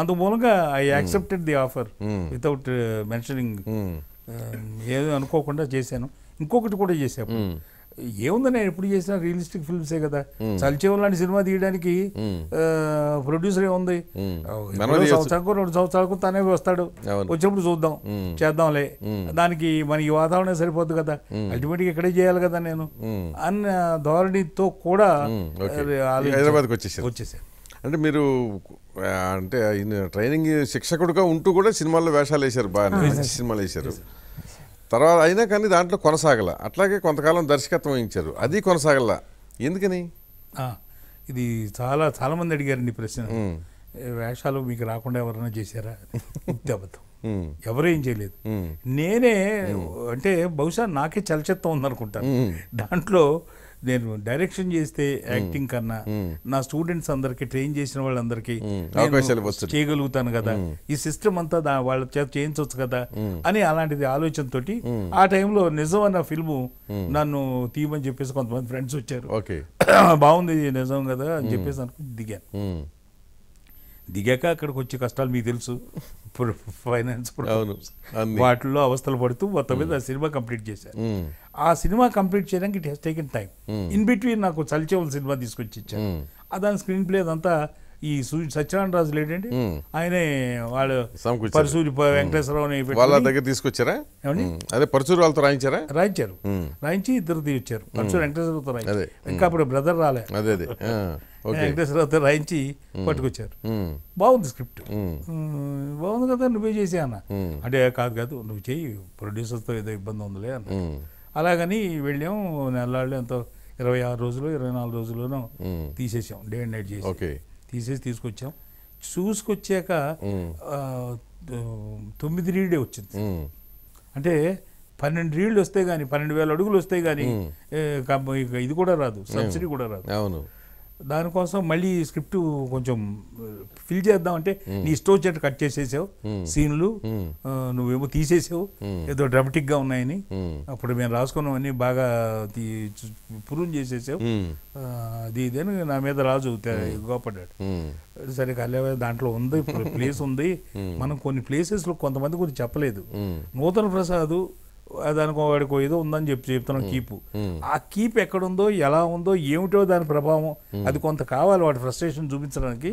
అందు మూలంగా I accepted the offer without mentioning ఏదో అనుకోకుండా చేశాను ఇంకొకటి కూడా చేసాము ఏముంది నేను ఎప్పుడు చేసిన రియలిస్టిక్ ఫిల్మ్సే కదా చలిచేవం లాంటి సినిమా తీయడానికి ప్రొడ్యూసర్ ఏముంది సంవత్సరాలకు రెండు సంవత్సరాలకు తనే వస్తాడు వచ్చినప్పుడు చూద్దాం చేద్దాంలే దానికి మన ఈ వాతావరణం సరిపోద్ది కదా గా ఇక్కడే చేయాలి కదా నేను అన్న ధోరణితో కూడా హైదరాబాద్కి వచ్చేసాను వచ్చేసాను అంటే మీరు అంటే ట్రైనింగ్ శిక్షకుడుగా ఉంటూ కూడా సినిమాల్లో వేషాలు వేశారు బాగా సినిమాలు వేశారు తర్వాత అయినా కానీ దాంట్లో కొనసాగల అట్లాగే కొంతకాలం దర్శకత్వం వహించారు అది కొనసాగల ఎందుకని ఇది చాలా చాలామంది అడిగారండి ప్రశ్న వేషాలు మీకు రాకుండా ఎవరైనా చేశారా అబద్ధం ఎవరేం చేయలేదు నేనే అంటే బహుశా నాకే చలచిత్తం ఉందనుకుంటాను దాంట్లో నేను డైరెక్షన్ చేస్తే యాక్టింగ్ hmm. కన్నా hmm. నా స్టూడెంట్స్ అందరికి ట్రైన్ చేసిన వాళ్ళందరికీ hmm. చేయగలుగుతాను కదా ఈ సిస్టమ్ అంతా వాళ్ళ చేత చేయించవచ్చు కదా అని అలాంటిది ఆలోచనతో ఆ టైంలో నిజం అన్న ఫిల్మ్ నన్ను తీయమని చెప్పేసి కొంతమంది ఫ్రెండ్స్ వచ్చారు బాగుంది నిజం కదా అని చెప్పేసి అనుకుని దిగాను దిగాక అక్కడికి వచ్చే కష్టాలు మీకు తెలుసు ఫైనాన్స్ వాటిల్లో అవస్థలు పడుతూ మొత్తం మీద సినిమా కంప్లీట్ చేశారు ఆ సినిమా కంప్లీట్ చేయడానికి it he's taken time in between నాకు చలిచేవుల సినిమా తీసుకొచ్చి ఇచ్చాను దాని స్క్రీన్ ప్లే అదంతా ఈ సత్యనారాయణ రాజులు ఏంటంటే ఆయనే వాళ్ళు పరసూరి వెంకటేశ్వరరావుని వాళ్ళ దగ్గర తీసుకొచ్చారా అదే పరసూరి వాళ్ళతో రాయించారా రాయించారు రాయించి ఇద్దరు తీయొచ్చారు పరసూరి వెంకటేశ్వరరావుతో రాయించారు ఇంకా అప్పుడు బ్రదర్ రాలే అదే అదే వెంకటేశ్వరరావుతో రాయించి పట్టుకొచ్చారు బాగుంది స్క్రిప్ట్ బాగుంది కదా నువ్వే చేసే అన్న అంటే కాదు కాదు నువ్వు చేయి ప్రొడ్యూసర్తో ఏదో ఇబ్బంది ఉందిలే అన్న అలాగని వెళ్ళాం నెలలో ఎంతో ఇరవై ఆరు రోజులు ఇరవై నాలుగు రోజుల్లోనూ తీసేసాం డే అండ్ నైట్ చేసి ఓకే తీసేసి తీసుకొచ్చాం చూసుకొచ్చాక తొమ్మిది రీళ్ళే వచ్చింది అంటే పన్నెండు రీళ్ళు వస్తే కానీ పన్నెండు వేల అడుగులు వస్తే కానీ ఇది కూడా రాదు సబ్సిడీ కూడా రాదు అవును దానికోసం మళ్ళీ స్క్రిప్ట్ కొంచెం ఫిల్ చేద్దాం అంటే నీ ఇష్టం వచ్చేట్టు కట్ చేసేసావు సీన్లు నువ్వేమో తీసేసావు ఏదో గా ఉన్నాయని అప్పుడు మేము రాసుకున్నవన్నీ బాగా పురుగు చేసేసావు అది ఇదని నా మీద రాజు గోపడ్డాడు సరే కళ్యాణ దాంట్లో ఉంది ప్లేస్ ఉంది మనం కొన్ని ప్లేసెస్ లో కొంతమంది గురించి చెప్పలేదు నూతన ప్రసాద్ దానికి వాడికి ఏదో ఉందని చెప్పి చెప్తున్నాం కీప్ ఆ కీప్ ఎక్కడుందో ఎలా ఉందో ఏమిటో దాని ప్రభావం అది కొంత కావాలి వాడి ఫ్రస్ట్రేషన్ చూపించడానికి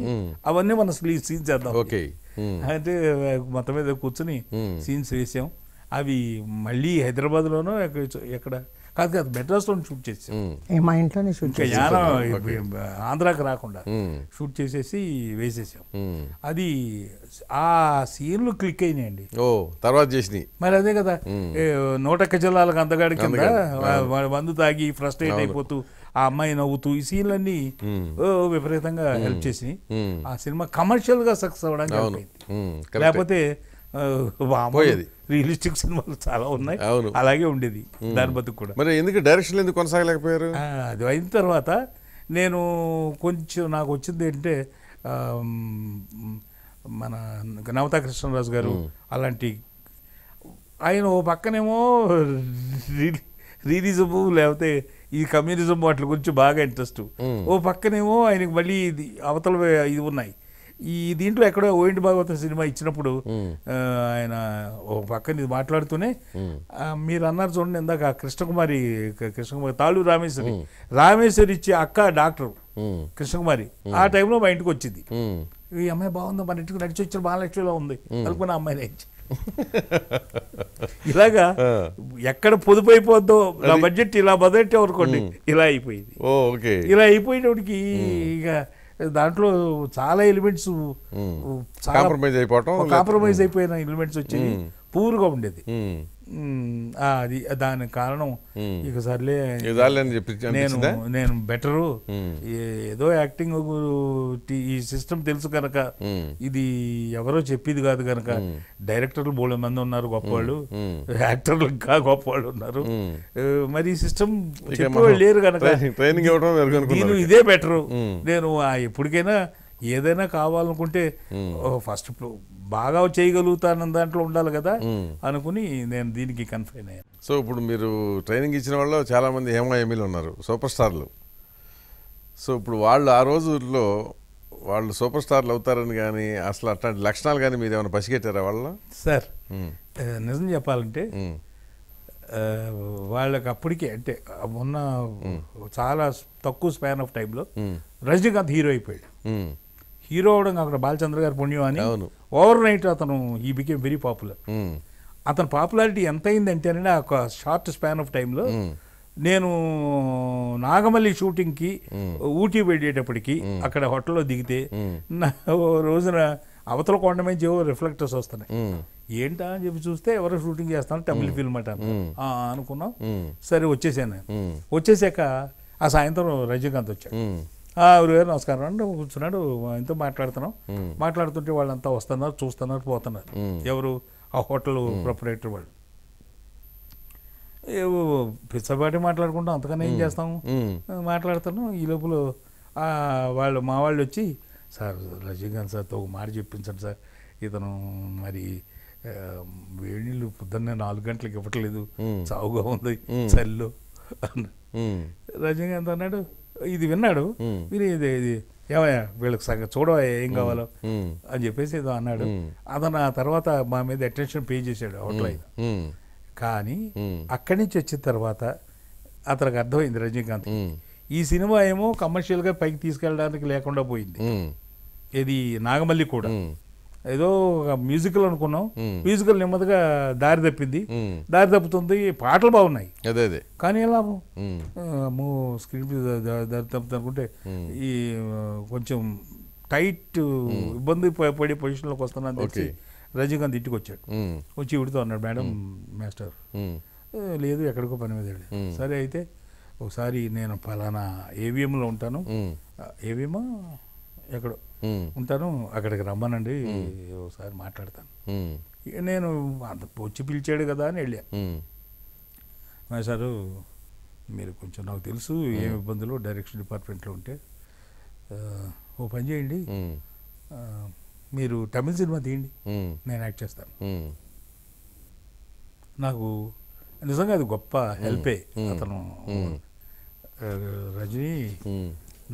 అవన్నీ మనం సీన్స్ చేద్దాం ఓకే అయితే మొత్తం మీద కూర్చుని సీన్స్ వేసాం అవి మళ్ళీ హైదరాబాద్లోనూ ఎక్కడ కాదు కాదు మెడ్రాస్లో షూట్ చేసాం మా ఇంట్లోనే షూట్ ఆంధ్రాకి రాకుండా షూట్ చేసేసి వేసేసాం అది ఆ సీన్లు క్లిక్ అయినాయండి ఓ తర్వాత చేసినాయి మరి అదే కదా నూట జిల్లాలకు అందగాడి కింద మందు తాగి ఫ్రస్ట్రేట్ అయిపోతూ ఆ అమ్మాయి నవ్వుతూ ఈ సీన్లన్నీ విపరీతంగా హెల్ప్ చేసి ఆ సినిమా కమర్షియల్ గా సక్సెస్ అవ్వడానికి లేకపోతే పోయేది రియలిస్టిక్ సినిమాలు చాలా ఉన్నాయి అవును అలాగే ఉండేది దాని బతుకు కూడా మరి ఎందుకు డైరెక్షన్ ఎందుకు కొనసాగలేకపోయారు అది అయిన తర్వాత నేను కొంచెం నాకు వచ్చింది ఏంటంటే మన నవతా కృష్ణరాజు గారు అలాంటి ఆయన ఓ పక్కనేమో రీలిజము లేకపోతే ఈ కమ్యూనిజం వాటి గురించి బాగా ఇంట్రెస్ట్ ఓ పక్కనేమో ఆయనకి మళ్ళీ అవతల ఇది ఉన్నాయి ఈ దీంట్లో ఎక్కడో ఓయింటి భాగవతం సినిమా ఇచ్చినప్పుడు ఆయన ఒక పక్కన ఇది మాట్లాడుతూనే మీరు అన్నారు చూడండి ఇందాక కృష్ణకుమారి కృష్ణకుమారి తాళు రామేశ్వరి రామేశ్వరి ఇచ్చే అక్క డాక్టర్ కృష్ణకుమారి ఆ టైంలో మా ఇంటికి వచ్చింది ఈ అమ్మాయి బాగుందా మన ఇంటికి నడిచి వచ్చిన మహాలక్ష్మిలో ఉంది కలుపుకున్న అమ్మాయిని ఇచ్చి ఇలాగా ఎక్కడ పొదుపు అయిపోద్దో నా బడ్జెట్ ఇలా మొదలెట్టే అనుకోండి ఇలా అయిపోయింది ఇలా అయిపోయేటోడికి ఇక దాంట్లో చాలా ఎలిమెంట్స్ కాంప్రమైజ్ అయిపోవటం కాంప్రమైజ్ అయిపోయిన ఎలిమెంట్స్ వచ్చి పూర్గా ఉండేది అది దాని కారణం ఇక సర్లే నేను నేను బెటరు ఏదో యాక్టింగ్ ఈ సిస్టమ్ తెలుసు కనుక ఇది ఎవరో చెప్పేది కాదు కనుక డైరెక్టర్లు బోళ మంది ఉన్నారు గొప్పవాళ్ళు యాక్టర్లు ఇంకా గొప్పవాళ్ళు ఉన్నారు మరి ఈ సిస్టమ్ చెప్పేవాళ్ళు లేరు కనుక ట్రైనింగ్ ఇదే బెటరు నేను ఎప్పటికైనా ఏదైనా కావాలనుకుంటే ఫస్ట్ బాగా చేయగలుగుతాను దాంట్లో ఉండాలి కదా అనుకుని నేను దీనికి కన్ఫైన్ అయ్యాను సో ఇప్పుడు మీరు ట్రైనింగ్ ఇచ్చిన వాళ్ళు చాలామంది హేమా ఎమిలు ఉన్నారు సూపర్ స్టార్లు సో ఇప్పుడు వాళ్ళు ఆ రోజుల్లో వాళ్ళు సూపర్ స్టార్లు అవుతారని కానీ అసలు అట్లాంటి లక్షణాలు కానీ మీరు ఏమైనా పసిగెట్టారా వాళ్ళ సార్ నిజం చెప్పాలంటే వాళ్ళకి అప్పటికే అంటే మొన్న చాలా తక్కువ స్పాన్ ఆఫ్ టైంలో రజనీకాంత్ హీరో అయిపోయాడు హీరో అవడం కాకుండా బాలచంద్ర గారు పుణ్యం అని ఓవర్ నైట్ అతను ఈ బికేమ్ వెరీ పాపులర్ అతని పాపులారిటీ ఎంత అయిందంటే అని ఒక షార్ట్ స్పాన్ ఆఫ్ టైంలో నేను నాగమల్లి షూటింగ్కి ఊటీ వెళ్ళేటప్పటికి అక్కడ హోటల్లో దిగితే రోజున అవతల కొండ మీద రిఫ్లెక్టర్స్ వస్తున్నాయి ఏంటా అని చెప్పి చూస్తే ఎవరో షూటింగ్ చేస్తాను తమిళ ఫిల్మ్ అట అనుకున్నాం సరే వచ్చేసాను వచ్చేసాక ఆ సాయంత్రం రజనీకాంత్ వచ్చాడు గురుగారు నమస్కారం అండి కూర్చున్నాడు ఆయనతో మాట్లాడుతున్నాం మాట్లాడుతుంటే వాళ్ళంతా వస్తున్నారు చూస్తున్నారు పోతున్నారు ఎవరు ఆ హోటల్ ప్రొపరేటర్ వాళ్ళు పిచ్చపాటి మాట్లాడుకుంటాం అంతకన్నా ఏం చేస్తాము మాట్లాడుతున్నాం ఈ లోపల వాళ్ళు మా వాళ్ళు వచ్చి సార్ రజనీకాంత్ సార్ ఒక మాట చెప్పించండి సార్ ఇతను మరి వేడి నీళ్ళు పొద్దున్నే నాలుగు గంటలకు ఇవ్వట్లేదు చావుగా ఉంది చల్లో రజనీకాంత్ అన్నాడు ఇది విన్నాడు విని ఇది ఏమయ్య ఏమయ్యా వీళ్ళకి సగం చూడవయ్యా ఏం కావాలో అని చెప్పేసి ఏదో అన్నాడు అతను ఆ తర్వాత మా మీద అటెన్షన్ పే చేశాడు అవుట్లైన్ కానీ అక్కడి నుంచి వచ్చిన తర్వాత అతనికి అర్థమైంది రజనీకాంత్ ఈ సినిమా ఏమో కమర్షియల్గా పైకి తీసుకెళ్ళడానికి లేకుండా పోయింది ఇది నాగమల్లి కూడా ఏదో ఒక మ్యూజికల్ అనుకున్నాం మ్యూజికల్ నెమ్మదిగా దారి తప్పింది దారి తప్పుతుంది పాటలు బాగున్నాయి అదే అదే కానీ ఎలా స్క్రీన్ దారి తప్పుతుంది అనుకుంటే ఈ కొంచెం టైట్ ఇబ్బంది పడే పొజిషన్లోకి వస్తున్నా రజనీకాంత్ ఇంటికి వచ్చాడు వచ్చి ఇవిడితో అన్నాడు మేడం మాస్టర్ లేదు ఎక్కడికో పని మీద సరే అయితే ఒకసారి నేను ఫలానా ఏవిఎంలో ఉంటాను ఏవిఎం ఎక్కడో ఉంటాను అక్కడికి రమ్మనండి ఒకసారి మాట్లాడతాను నేను అంత వచ్చి పిలిచాడు కదా అని వెళ్ళా సారు మీరు కొంచెం నాకు తెలుసు ఏమి ఇబ్బందులు డైరెక్షన్ డిపార్ట్మెంట్లో ఉంటే ఓ పని చేయండి మీరు తమిళ సినిమా తీయండి నేను యాక్ట్ చేస్తాను నాకు నిజంగా అది గొప్ప హెల్పే అతను రజనీ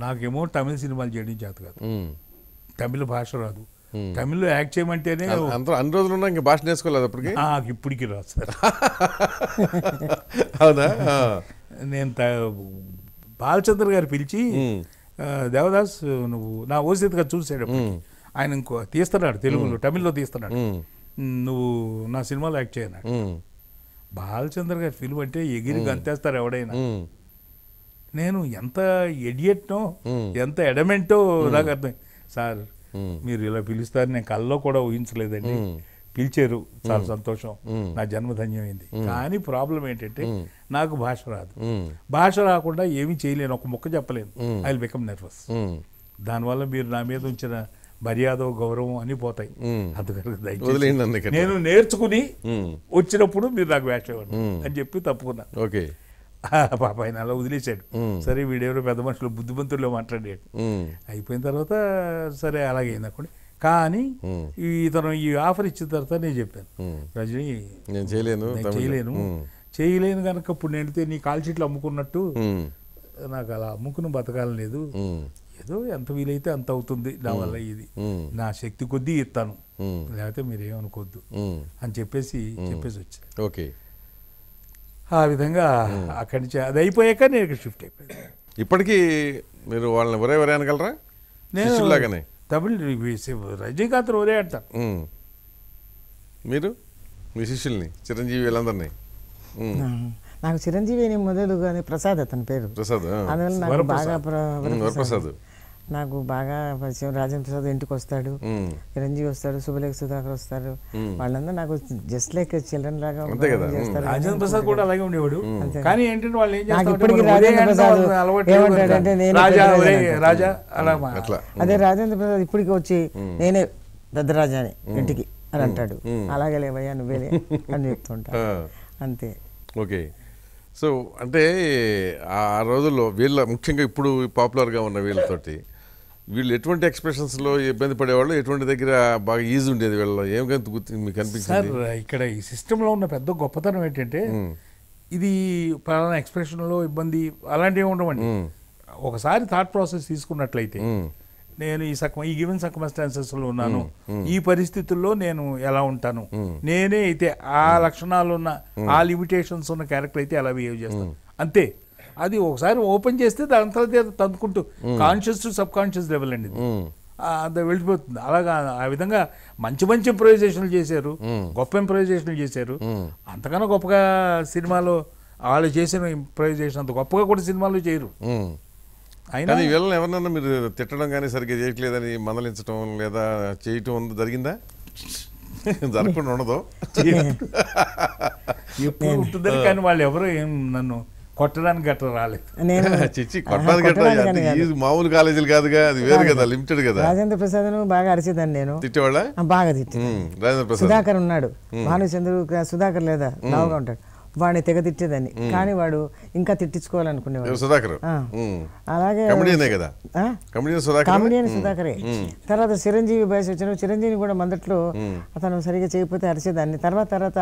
నాకేమో తమిళ సినిమాలు చేయడం చేత కాదు తమిళ భాష రాదు తమిళ్లో యాక్ట్ చేయమంటేనే అందరూ అన్ని రోజులు ఉన్నా ఇంకా భాష నేర్చుకోలేదు అప్పటికి ఇప్పటికి రాదు సార్ అవునా నేను బాలచంద్ర గారు పిలిచి దేవదాస్ నువ్వు నా ఓసిగా చూసాడు ఆయన ఇంకో తీస్తున్నాడు తెలుగులో తమిళ్లో తీస్తున్నాడు నువ్వు నా సినిమాలో యాక్ట్ చేయన్నాడు బాలచంద్ర గారి ఫిల్మ్ అంటే ఎగిరి గంతేస్తారు ఎవడైనా నేను ఎంత ఎడియట్నో ఎంత ఎడమెంటో నాకు అర్థం సార్ మీరు ఇలా పిలుస్తారు నేను కల్లో కూడా ఊహించలేదండి పిలిచారు చాలా సంతోషం నా జన్మధన్యమైంది కానీ ప్రాబ్లం ఏంటంటే నాకు భాష రాదు భాష రాకుండా ఏమీ చేయలేను ఒక మొక్క చెప్పలేను ఐ విల్ బికమ్ నర్వస్ దానివల్ల మీరు నా మీద ఉంచిన మర్యాద గౌరవం అని పోతాయి నేను నేర్చుకుని వచ్చినప్పుడు మీరు నాకు వేష అని చెప్పి తప్పుకున్నా ఓకే పాప ఆయన అలా వదిలేశాడు సరే వీడెవరు పెద్ద మనుషులు బుద్ధిమంతుల్లో మాట్లాడాడు అయిపోయిన తర్వాత సరే అలాగే అనుకోండి కానీ ఇతను ఈ ఆఫర్ ఇచ్చిన తర్వాత నేను చెప్పాను రజనీ నేను చేయలేను చేయలేను చేయలేను కనుక ఇప్పుడు నేనైతే నీ కాల్ అమ్ముకున్నట్టు నాకు అలా అమ్ముకుని బతకాలని లేదు ఏదో ఎంత వీలైతే అంత అవుతుంది నా వల్ల ఇది నా శక్తి కొద్దీ ఇస్తాను లేకపోతే మీరేమనుకోవద్దు అని చెప్పేసి చెప్పేసి వచ్చాను ఓకే ఆ విధంగా అక్కడి నుంచి అది అయిపోయాక నేను ఇక్కడ షిఫ్ట్ అయిపోయాను ఇప్పటికీ మీరు వాళ్ళని ఒరే ఒరే అనగలరా నేను తమిళ రజనీకాంత్ ఒరే అంటాను మీరు మీ శిష్యుల్ని చిరంజీవి వీళ్ళందరినీ నాకు చిరంజీవి అని మొదలుగానే ప్రసాద్ అతని పేరు ప్రసాద్ అందువల్ల నాకు బాగా ప్రసాద్ నాకు బాగా పరిచయం రాజేంద్ర ప్రసాద్ ఇంటికి వస్తాడు చిరంజీవి వస్తాడు శుభలేఖ సుధాకర్ వస్తారు వాళ్ళందరూ నాకు జస్ట్ లైక్ చిల్డ్రన్ లాగా రాజేంద్ర ప్రసాద్ కూడా అలాగే ఉండేవాడు కానీ ఏంటంటే వాళ్ళు నాకు ఇప్పటికీ రాజేంద్ర ప్రసాద్ ఏమంటాడంటే నేను అదే రాజేంద్ర ప్రసాద్ ఇప్పటికి వచ్చి నేనే పెద్ద రాజా అని ఇంటికి అని అంటాడు అలాగే లేవయ్యా నువ్వేలే అని చెప్తుంటా అంతే ఓకే సో అంటే ఆ రోజుల్లో వీళ్ళ ముఖ్యంగా ఇప్పుడు పాపులర్గా ఉన్న వీళ్ళతోటి వీళ్ళు ఎటువంటి ఎక్స్ప్రెషన్స్లో ఇబ్బంది పడేవాళ్ళు ఎటువంటి దగ్గర బాగా ఈజీ ఉండేది వీళ్ళు ఏం గుర్తు మీకు కనిపిస్తుంది సార్ ఇక్కడ ఈ సిస్టంలో ఉన్న పెద్ద గొప్పతనం ఏంటంటే ఇది పలానా ఎక్స్ప్రెషన్లో ఇబ్బంది అలాంటివి ఉండవండి ఒకసారి థాట్ ప్రాసెస్ తీసుకున్నట్లయితే నేను ఈ సక్మ ఈ గివెన్ సర్కమస్టాన్సెస్లో ఉన్నాను ఈ పరిస్థితుల్లో నేను ఎలా ఉంటాను నేనే అయితే ఆ లక్షణాలు ఉన్న ఆ లిమిటేషన్స్ ఉన్న క్యారెక్టర్ అయితే ఎలా బిహేవ్ చేస్తాను అంతే అది ఒకసారి ఓపెన్ చేస్తే దాని తర్వాత తందుకుంటూ conscious to subconscious level అండి అంత వెళ్ళిపోతుంది అలాగా ఆ విధంగా మంచి మంచి ఇంప్రొవైజేషన్లు చేశారు గొప్ప ఇంప్రొవైజేషన్లు చేశారు అంతకన్నా గొప్పగా సినిమాలో వాళ్ళు చేసిన ఇంప్రొవైజేషన్ అంత గొప్పగా కూడా సినిమాలు చేయరు అయినా వీళ్ళని ఎవరినైనా మీరు తిట్టడం కానీ సరిగ్గా చేయట్లేదని మందలించడం లేదా చేయటం జరిగిందా జరగకుండా ఉండదు ఎప్పుడు ఉంటుందని కానీ వాళ్ళు ఎవరు ఏం నన్ను కొట్టడానికి గట్ట రాలేదు నేను చిచ్చి కొట్టడానికి మామూలు కాలేజీలు కాదుగా అది వేరు కదా లిమిటెడ్ కదా రాజేంద్ర ప్రసాద్ బాగా అరిచేదాన్ని నేను తిట్టేవాళ్ళ బాగా తిట్టి రాజేంద్ర ప్రసాద్ సుధాకర్ ఉన్నాడు భానుచంద్రు సుధాకర్ లేదా లావుగా ఉంటాడు వాడిని తెగ తిట్టేదాన్ని కానీ వాడు ఇంకా తిట్టించుకోవాలనుకునేవాడు అలాగే సుధాకరే తర్వాత చిరంజీవి బయస్ వచ్చిన చిరంజీవి కూడా మొదట్లో అతను సరిగా చేయకపోతే అరిచేదాన్ని తర్వాత తర్వాత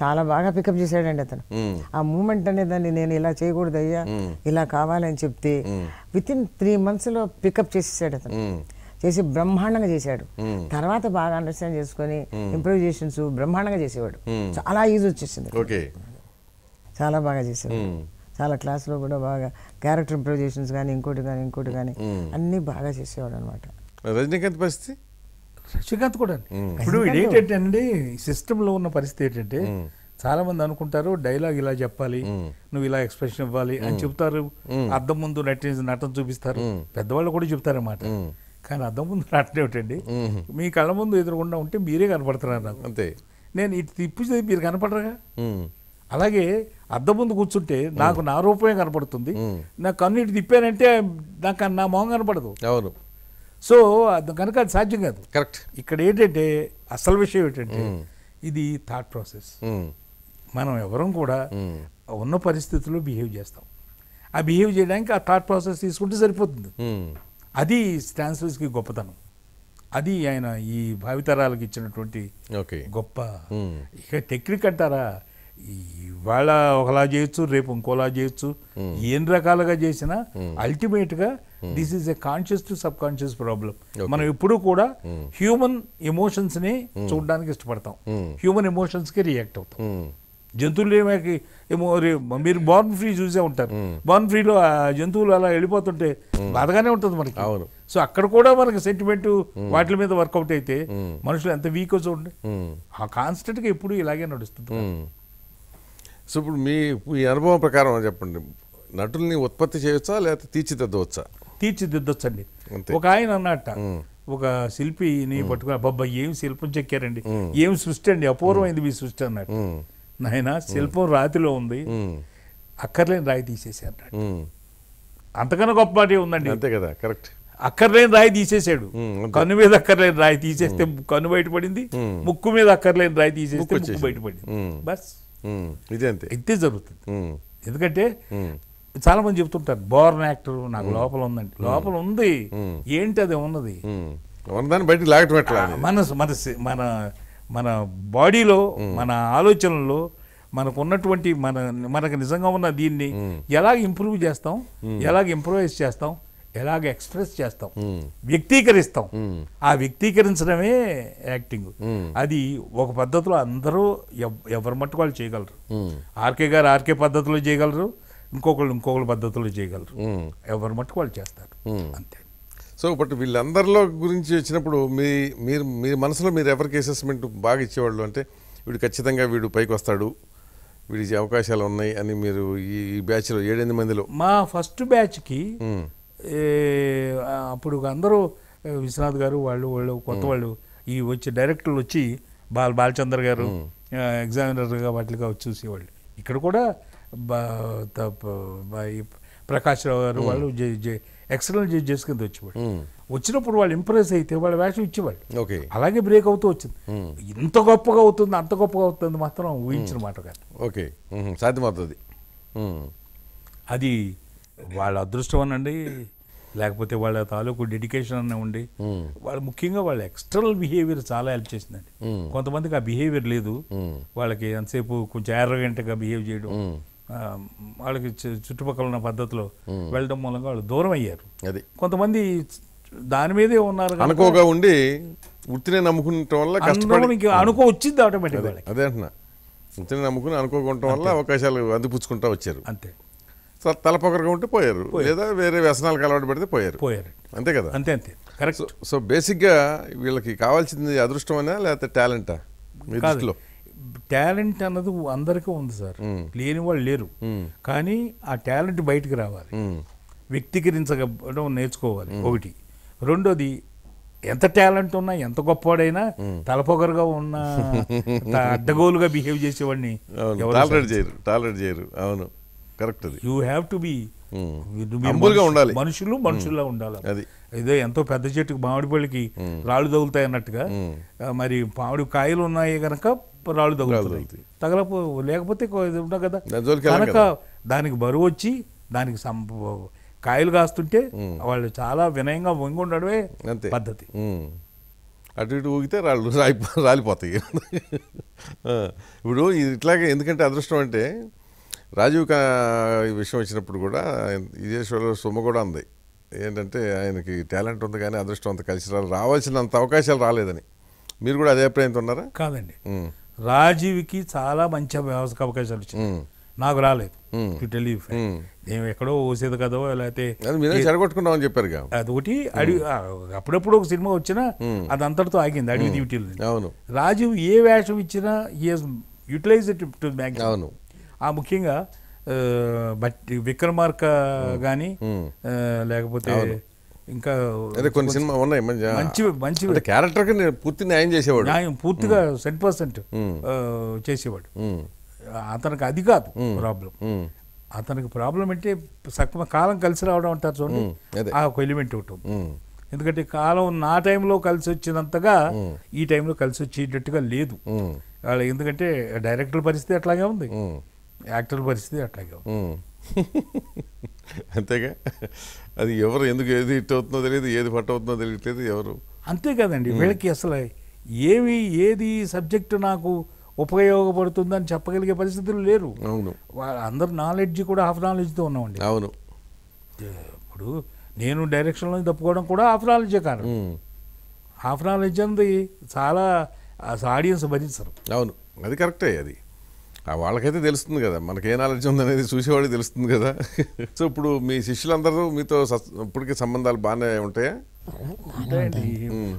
చాలా బాగా పికప్ చేసాడండి అతను ఆ మూమెంట్ అనేదాన్ని నేను ఇలా చేయకూడదు అయ్యా ఇలా కావాలని చెప్తే విత్ ఇన్ త్రీ లో పికప్ చేసేసాడు అతను చేసి బ్రహ్మాండంగా చేశాడు తర్వాత బాగా అండర్స్టాండ్ చేసుకొని ఇంప్రూవ్ బ్రహ్మాండంగా చేసేవాడు చాలా ఈజీ వచ్చేసింది ఓకే చాలా బాగా చేసేవారు చాలా క్లాస్లో కూడా బాగా క్యారెక్టర్ ఇంప్రూవైజేషన్స్ కానీ ఇంకోటి కానీ ఇంకోటి కానీ అన్ని బాగా చేసేవాడు అనమాట రజనీకాంత్ పరిస్థితి రజనీకాంత్ కూడా ఇప్పుడు ఏంటంటే అండి సిస్టంలో ఉన్న పరిస్థితి ఏంటంటే చాలా మంది అనుకుంటారు డైలాగ్ ఇలా చెప్పాలి నువ్వు ఇలా ఎక్స్ప్రెషన్ ఇవ్వాలి అని చెప్తారు అర్థం ముందు నటి నటన చూపిస్తారు పెద్దవాళ్ళు కూడా చెప్తారన్నమాట కానీ అర్థం ముందు నటన ఏమిటండి మీ కళ్ళ ముందు ఎదురుకుండా ఉంటే మీరే కనపడుతున్నారు అంతే నేను ఇటు తిప్పి మీరు కనపడరుగా అలాగే అద్దం ముందు కూర్చుంటే నాకు నా రూపమే కనపడుతుంది నా కన్నీటి తిప్పానంటే నాకు నా మొహం కనపడదు అవును సో కనుక అది సాధ్యం కాదు కరెక్ట్ ఇక్కడ ఏంటంటే అసలు విషయం ఏంటంటే ఇది థాట్ ప్రాసెస్ మనం ఎవరం కూడా ఉన్న పరిస్థితుల్లో బిహేవ్ చేస్తాం ఆ బిహేవ్ చేయడానికి ఆ థాట్ ప్రాసెస్ తీసుకుంటే సరిపోతుంది అది స్టాన్స్లర్స్కి గొప్పతనం అది ఆయన ఈ భావితరాలకు ఇచ్చినటువంటి గొప్ప ఇక టెక్నిక్ అంటారా ఇవాళ ఒకలా చేయొచ్చు రేపు ఇంకోలా చేయొచ్చు ఏం hmm. రకాలుగా చేసినా hmm. అల్టిమేట్ గా hmm. This is a conscious to subconscious problem మనం ఎప్పుడు కూడా హ్యూమన్ ఎమోషన్స్ ని చూడడానికి ఇష్టపడతాం హ్యూమన్ ఎమోషన్స్ కి రియాక్ట్ అవుతాం జంతువులు ఏమీ మీరు బార్న్ ఫ్రీ చూసే ఉంటారు బార్న్ ఫ్రీలో ఆ జంతువులు అలా వెళ్ళిపోతుంటే బాధగానే ఉంటుంది మనకి సో అక్కడ కూడా మనకి సెంటిమెంట్ వాటి మీద వర్కౌట్ అయితే మనుషులు ఎంత వీక్ చూడండి ఆ గా ఎప్పుడు ఇలాగే నడుస్తుంటారు సో ఇప్పుడు మీ మీ అనుభవం ప్రకారం చెప్పండి నటుల్ని ఉత్పత్తి చేయొచ్చా లేకపోతే తీర్చిదిద్దవచ్చా అండి ఒక ఆయన అన్నట్ట ఒక శిల్పిని పట్టుకుని బొబ్బా ఏం శిల్పం చెక్కారండి ఏం సృష్టి అండి అపూర్వమైంది మీ సృష్టి అన్నట్టు నాయన శిల్పం రాతిలో ఉంది అక్కర్లేని రాయి తీసేసాడు అంతకన్నా గొప్ప మాట ఉందండి అంతే కదా కరెక్ట్ అక్కర్లేని రాయి తీసేసాడు కన్ను మీద అక్కర్లేని రాయి తీసేస్తే కన్ను బయటపడింది ముక్కు మీద అక్కర్లేని రాయి తీసేస్తే ముక్కు బయటపడింది బస్ ఎత్తే జరుగుతుంది ఎందుకంటే చాలా మంది చెప్తుంటారు బోర్న్ యాక్టర్ నాకు లోపల ఉందండి లోపల ఉంది ఏంటి అది ఉన్నది ఉన్నదాన్ని బయట మన మన మన మన బాడీలో మన ఆలోచనలో మనకు ఉన్నటువంటి మన మనకు నిజంగా ఉన్న దీన్ని ఎలాగ ఇంప్రూవ్ చేస్తాం ఎలాగ ఇంప్రూవైజ్ చేస్తాం ఎలాగ ఎక్స్ప్రెస్ చేస్తాం వ్యక్తీకరిస్తాం ఆ వ్యక్తీకరించడమే యాక్టింగ్ అది ఒక పద్ధతిలో అందరూ ఎవరి మట్టుకు వాళ్ళు చేయగలరు ఆర్కే గారు ఆర్కే పద్ధతిలో చేయగలరు ఇంకొకళ్ళు ఇంకొకళ్ళ పద్ధతిలో చేయగలరు ఎవరి మట్టుకు వాళ్ళు చేస్తారు అంతే సో బట్ వీళ్ళందరిలో గురించి వచ్చినప్పుడు మీ మీరు మీ మనసులో మీరు ఎవరికి అసెస్మెంట్ బాగా ఇచ్చేవాళ్ళు అంటే వీడు ఖచ్చితంగా వీడు పైకి వస్తాడు వీడి అవకాశాలు ఉన్నాయి అని మీరు ఈ బ్యాచ్లో ఏడెనిమిది మందిలో మా ఫస్ట్ బ్యాచ్కి అప్పుడు అందరూ విశ్వనాథ్ గారు వాళ్ళు వాళ్ళు కొత్త వాళ్ళు ఈ వచ్చి డైరెక్టర్లు వచ్చి బాల బాలచంద్ర గారు ఎగ్జామినర్గా వాటిగా వచ్చి చూసేవాళ్ళు ఇక్కడ కూడా ప్రకాష్ రావు గారు వాళ్ళు ఎక్సలెంట్ జడ్జెస్ కింద వచ్చేవాళ్ళు వచ్చినప్పుడు వాళ్ళు ఇంప్రెస్ అయితే వాళ్ళు వేషం ఇచ్చేవాళ్ళు అలాగే బ్రేక్ అవుతూ వచ్చింది ఇంత గొప్పగా అవుతుంది అంత గొప్పగా అవుతుంది మాత్రం ఊహించిన మాట కాదు ఓకే సాధ్యమవుతుంది అది వాళ్ళ అదృష్టం అనండి లేకపోతే వాళ్ళ తాలూకు డెడికేషన్ అన్న ఉండి వాళ్ళు ముఖ్యంగా వాళ్ళ ఎక్స్టర్నల్ బిహేవియర్ చాలా హెల్ప్ చేసిందండి కొంతమందికి ఆ బిహేవియర్ లేదు వాళ్ళకి ఎంతసేపు కొంచెం ఎర్రగంటగా బిహేవ్ చేయడం వాళ్ళకి చుట్టుపక్కల ఉన్న పద్ధతిలో వెళ్ళడం మూలంగా వాళ్ళు దూరం అయ్యారు అది కొంతమంది దాని మీదే ఉన్నారు అనుకోగా ఉండి వృత్తిని నమ్ముకుంటాం వల్ల అనుకో వచ్చింది ఆటోమేటిక్ అదే అంటున్నా వృత్తిని నమ్ముకుని అనుకోకుండా వల్ల అవకాశాలు అందిపుచ్చుకుంటా వచ్చారు అంతే తలపొకరుగా ఉంటే పోయారు లేదా వేరే వ్యసనాలకు అలవాటు పెడితే పోయారు పోయారు అంతే కదా అంతే అంతే కరెక్ట్ సో బేసిక్గా వీళ్ళకి కావాల్సింది అదృష్టం అనే లేకపోతే టాలెంటా మీలో టాలెంట్ అన్నది అందరికీ ఉంది సార్ లేని వాళ్ళు లేరు కానీ ఆ టాలెంట్ బయటకు రావాలి వ్యక్తీకరించకపోవడం నేర్చుకోవాలి ఒకటి రెండోది ఎంత టాలెంట్ ఉన్నా ఎంత గొప్పవాడైనా తలపొగరుగా ఉన్నా అడ్డగోలుగా బిహేవ్ చేసేవాడిని టాలరేట్ చేయరు టాలరేట్ చేయరు అవును correct you have to be ఉండాలి మనుషులు మనుషుల్లా ఉండాలి అది ఇదే ఎంతో పెద్ద చెట్టుకు మామిడి పళ్ళకి రాళ్ళు తగులుతాయి అన్నట్టుగా మరి మామిడి కాయలు ఉన్నాయి కనుక రాళ్ళు తగులుతాయి తగలపో లేకపోతే ఉంటాం కదా కనుక దానికి బరువు వచ్చి దానికి కాయలు కాస్తుంటే వాళ్ళు చాలా వినయంగా వంగి ఉండడమే పద్ధతి అటు ఇటు ఊగితే రాళ్ళు రాలిపోతాయి ఇప్పుడు ఇట్లాగే ఎందుకంటే అదృష్టం అంటే రాజీవ్ కా విషయం వచ్చినప్పుడు కూడా ఇదే షోలో సొమ్ము కూడా ఉంది ఏంటంటే ఆయనకి టాలెంట్ ఉంది కానీ అదృష్టం అంత కలిసి రావాల్సినంత అవకాశాలు రాలేదని మీరు కూడా అదే అభిప్రాయంతో ఉన్నారా కాదండి రాజీవ్కి చాలా మంచి వ్యవస్థ అవకాశాలు వచ్చింది నాకు రాలేదు టెలివ్ మేము ఎక్కడో ఓసేది కదా లేకపోతే చెడగొట్టుకున్నాం అని చెప్పారు అది ఒకటి అడివి అప్పుడప్పుడు ఒక సినిమా వచ్చినా అది అంతటితో ఆగింది అడివి డ్యూటీలు అవును రాజీవ్ ఏ వేషం ఇచ్చినా యూటిలైజ్ టు అవును ఆ ముఖ్యంగా బట్ విక్రమార్క కానీ లేకపోతే ఇంకా కొన్ని సినిమా ఉన్నాయి మంచి మంచి క్యారెక్టర్ పూర్తి న్యాయం చేసేవాడు న్యాయం పూర్తిగా సెంట్ పర్సెంట్ చేసేవాడు అతనికి అది కాదు ప్రాబ్లం అతనికి ప్రాబ్లం అంటే సక్రమ కాలం కలిసి రావడం అంటారు చూడండి ఆ ఒక ఎలిమెంట్ ఒకటి ఎందుకంటే కాలం నా టైంలో కలిసి వచ్చినంతగా ఈ టైంలో కలిసి వచ్చేటట్టుగా లేదు ఎందుకంటే డైరెక్టర్ పరిస్థితి అట్లాగే ఉంది యాక్టర్ పరిస్థితి అట్లాగే అంతేగా అది ఎవరు ఎందుకు ఏది హిట్ అవుతుందో తెలియదు ఏది పట్ట అవుతుందో తెలియట్లేదు ఎవరు అంతే కదండి వీళ్ళకి అసలు ఏమి ఏది సబ్జెక్టు నాకు ఉపయోగపడుతుందని చెప్పగలిగే పరిస్థితులు లేరు అవును అందరు నాలెడ్జ్ కూడా హాఫ్ నాలెడ్జ్తో ఉన్నామండి అవును ఇప్పుడు నేను డైరెక్షన్లో తప్పుకోవడం కూడా హాఫ్ నాలెడ్జే కారణం హాఫ్ నాలెడ్జ్ అంది చాలా ఆడియన్స్ భరించరు అవును అది కరెక్టే అది వాళ్ళకైతే తెలుస్తుంది కదా మనకి ఏ నాలెడ్జ్ ఉందనేది చూసేవాడికి తెలుస్తుంది కదా సో ఇప్పుడు మీ శిష్యులందరూ మీతో ఇప్పటికీ సంబంధాలు బాగానే ఉంటాయా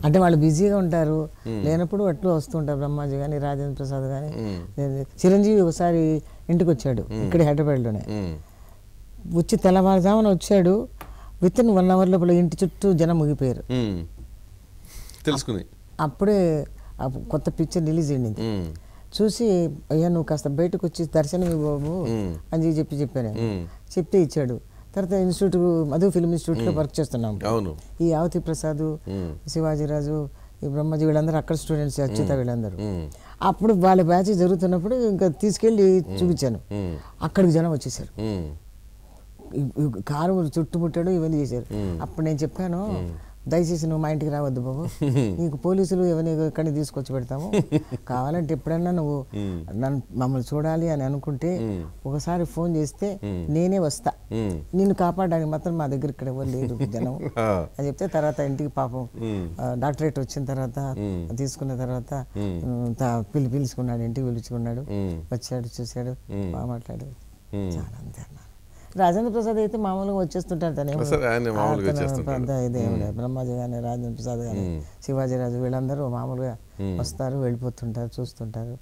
అంటే వాళ్ళు బిజీగా ఉంటారు లేనప్పుడు అట్లు వస్తుంటారు బ్రహ్మాజీ కానీ రాజేంద్ర ప్రసాద్ కానీ చిరంజీవి ఒకసారి ఇంటికి వచ్చాడు ఇక్కడ హైదరాబాద్లోనే వచ్చి తెల్లవారుజామున వచ్చాడు విత్ ఇన్ వన్ అవర్ లోపల ఇంటి చుట్టూ జనం ముగిపోయారు తెలుసుకుని అప్పుడే కొత్త పిక్చర్ రిలీజ్ అయింది చూసి అయ్యా నువ్వు కాస్త బయటకు వచ్చి దర్శనం ఇవ్వబు అని చెప్పి చెప్పాను చెప్తే ఇచ్చాడు తర్వాత ఇన్స్టిట్యూట్ మధు ఫిల్మ్ ఇన్స్టిట్యూట్ లో వర్క్ చేస్తున్నాం ఈ యావతి ప్రసాద్ శివాజీరాజు ఈ బ్రహ్మజీ వీళ్ళందరూ అక్కడ స్టూడెంట్స్ అచ్యుత వీళ్ళందరూ అప్పుడు వాళ్ళ బ్యాచ్ జరుగుతున్నప్పుడు ఇంకా తీసుకెళ్ళి చూపించాను అక్కడికి జనం వచ్చేసారు కారు చుట్టుముట్టాడు ఇవన్నీ చేశారు అప్పుడు నేను చెప్పాను దయచేసి నువ్వు మా ఇంటికి రావద్దు బాబు నీకు పోలీసులు ఎవరిని ఇక్కడికి తీసుకొచ్చి పెడతాము కావాలంటే ఎప్పుడన్నా నువ్వు నన్ను మమ్మల్ని చూడాలి అని అనుకుంటే ఒకసారి ఫోన్ చేస్తే నేనే వస్తా నిన్ను కాపాడడానికి మాత్రం మా దగ్గర ఇక్కడ ఎవరు లేదు జనం అని చెప్తే తర్వాత ఇంటికి పాపం డాక్టరేట్ వచ్చిన తర్వాత తీసుకున్న తర్వాత పిలి పిలుచుకున్నాడు ఇంటికి పిలుచుకున్నాడు వచ్చాడు చూశాడు బాగా మాట్లాడు చాలా అంతే రాజేంద్ర ప్రసాద్ అయితే మామూలుగా వచ్చేస్తుంటారు తను ఇదేమి బ్రహ్మాజీ కానీ రాజేంద్ర ప్రసాద్ కానీ శివాజీరాజు వీళ్ళందరూ మామూలుగా వస్తారు వెళ్ళిపోతుంటారు చూస్తుంటారు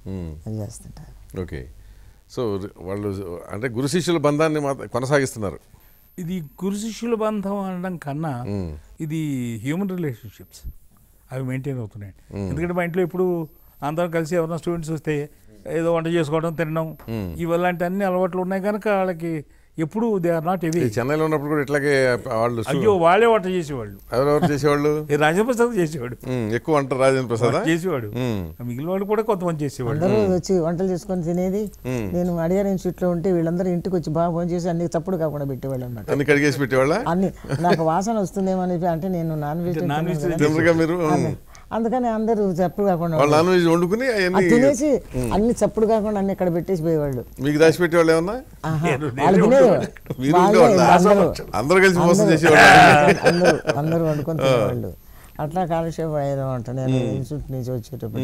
అది చేస్తుంటారు ఓకే సో వాళ్ళు అంటే గురు శిష్యుల బంధాన్ని కొనసాగిస్తున్నారు ఇది గురు శిష్యుల బంధం అనడం కన్నా ఇది హ్యూమన్ రిలేషన్షిప్స్ అవి మెయింటైన్ అవుతున్నాయి ఎందుకంటే మా ఇంట్లో ఇప్పుడు అందరం కలిసి ఎవరైనా స్టూడెంట్స్ వస్తే ఏదో వంట చేసుకోవడం తినడం ఇవలాంటి అన్ని అలవాట్లు ఉన్నాయి కనుక వాళ్ళకి ఎప్పుడు దే ఆర్ నాట్ ఎవీ చెన్నైలో ఉన్నప్పుడు కూడా ఇట్లాగే వాళ్ళు అయ్యో వాళ్ళే వంట చేసేవాళ్ళు ఎవరెవరు చేసేవాళ్ళు రాజేంద్ర ప్రసాద్ చేసేవాడు ఎక్కువ వంట రాజేంద్ర ప్రసాద్ చేసేవాడు మిగిలిన వాళ్ళు కూడా కొంతమంది చేసేవాళ్ళు అందరూ వచ్చి వంటలు చేసుకొని తినేది నేను అడిగారు ఇన్స్టిట్యూట్లో ఉంటే వీళ్ళందరూ ఇంటికి వచ్చి బాగా భోజనం చేసి అన్ని తప్పుడు కాకుండా పెట్టేవాళ్ళు అనమాట అన్ని కడిగేసి పెట్టేవాళ్ళు అన్ని నాకు వాసన వస్తుందేమో అని అంటే నేను నాన్ వెజ్ నాన్ వెజ్ మీరు అందుకని అందరూ చప్పుడు కాకుండా నాన్ వెజ్ వండుకుని తినేసి అన్ని చప్పుడు కాకుండా అన్ని ఇక్కడ పెట్టేసి పోయేవాళ్ళు మీకు దాచి పెట్టేవాళ్ళు ఏమన్నా అందరూ కలిసి మోసం చేసేవాళ్ళు అందరూ వండుకొని తినేవాళ్ళు అట్లా కాలక్షేపం అయ్యేదో అంట నేను ఇన్స్టిట్యూట్ నుంచి వచ్చేటప్పుడు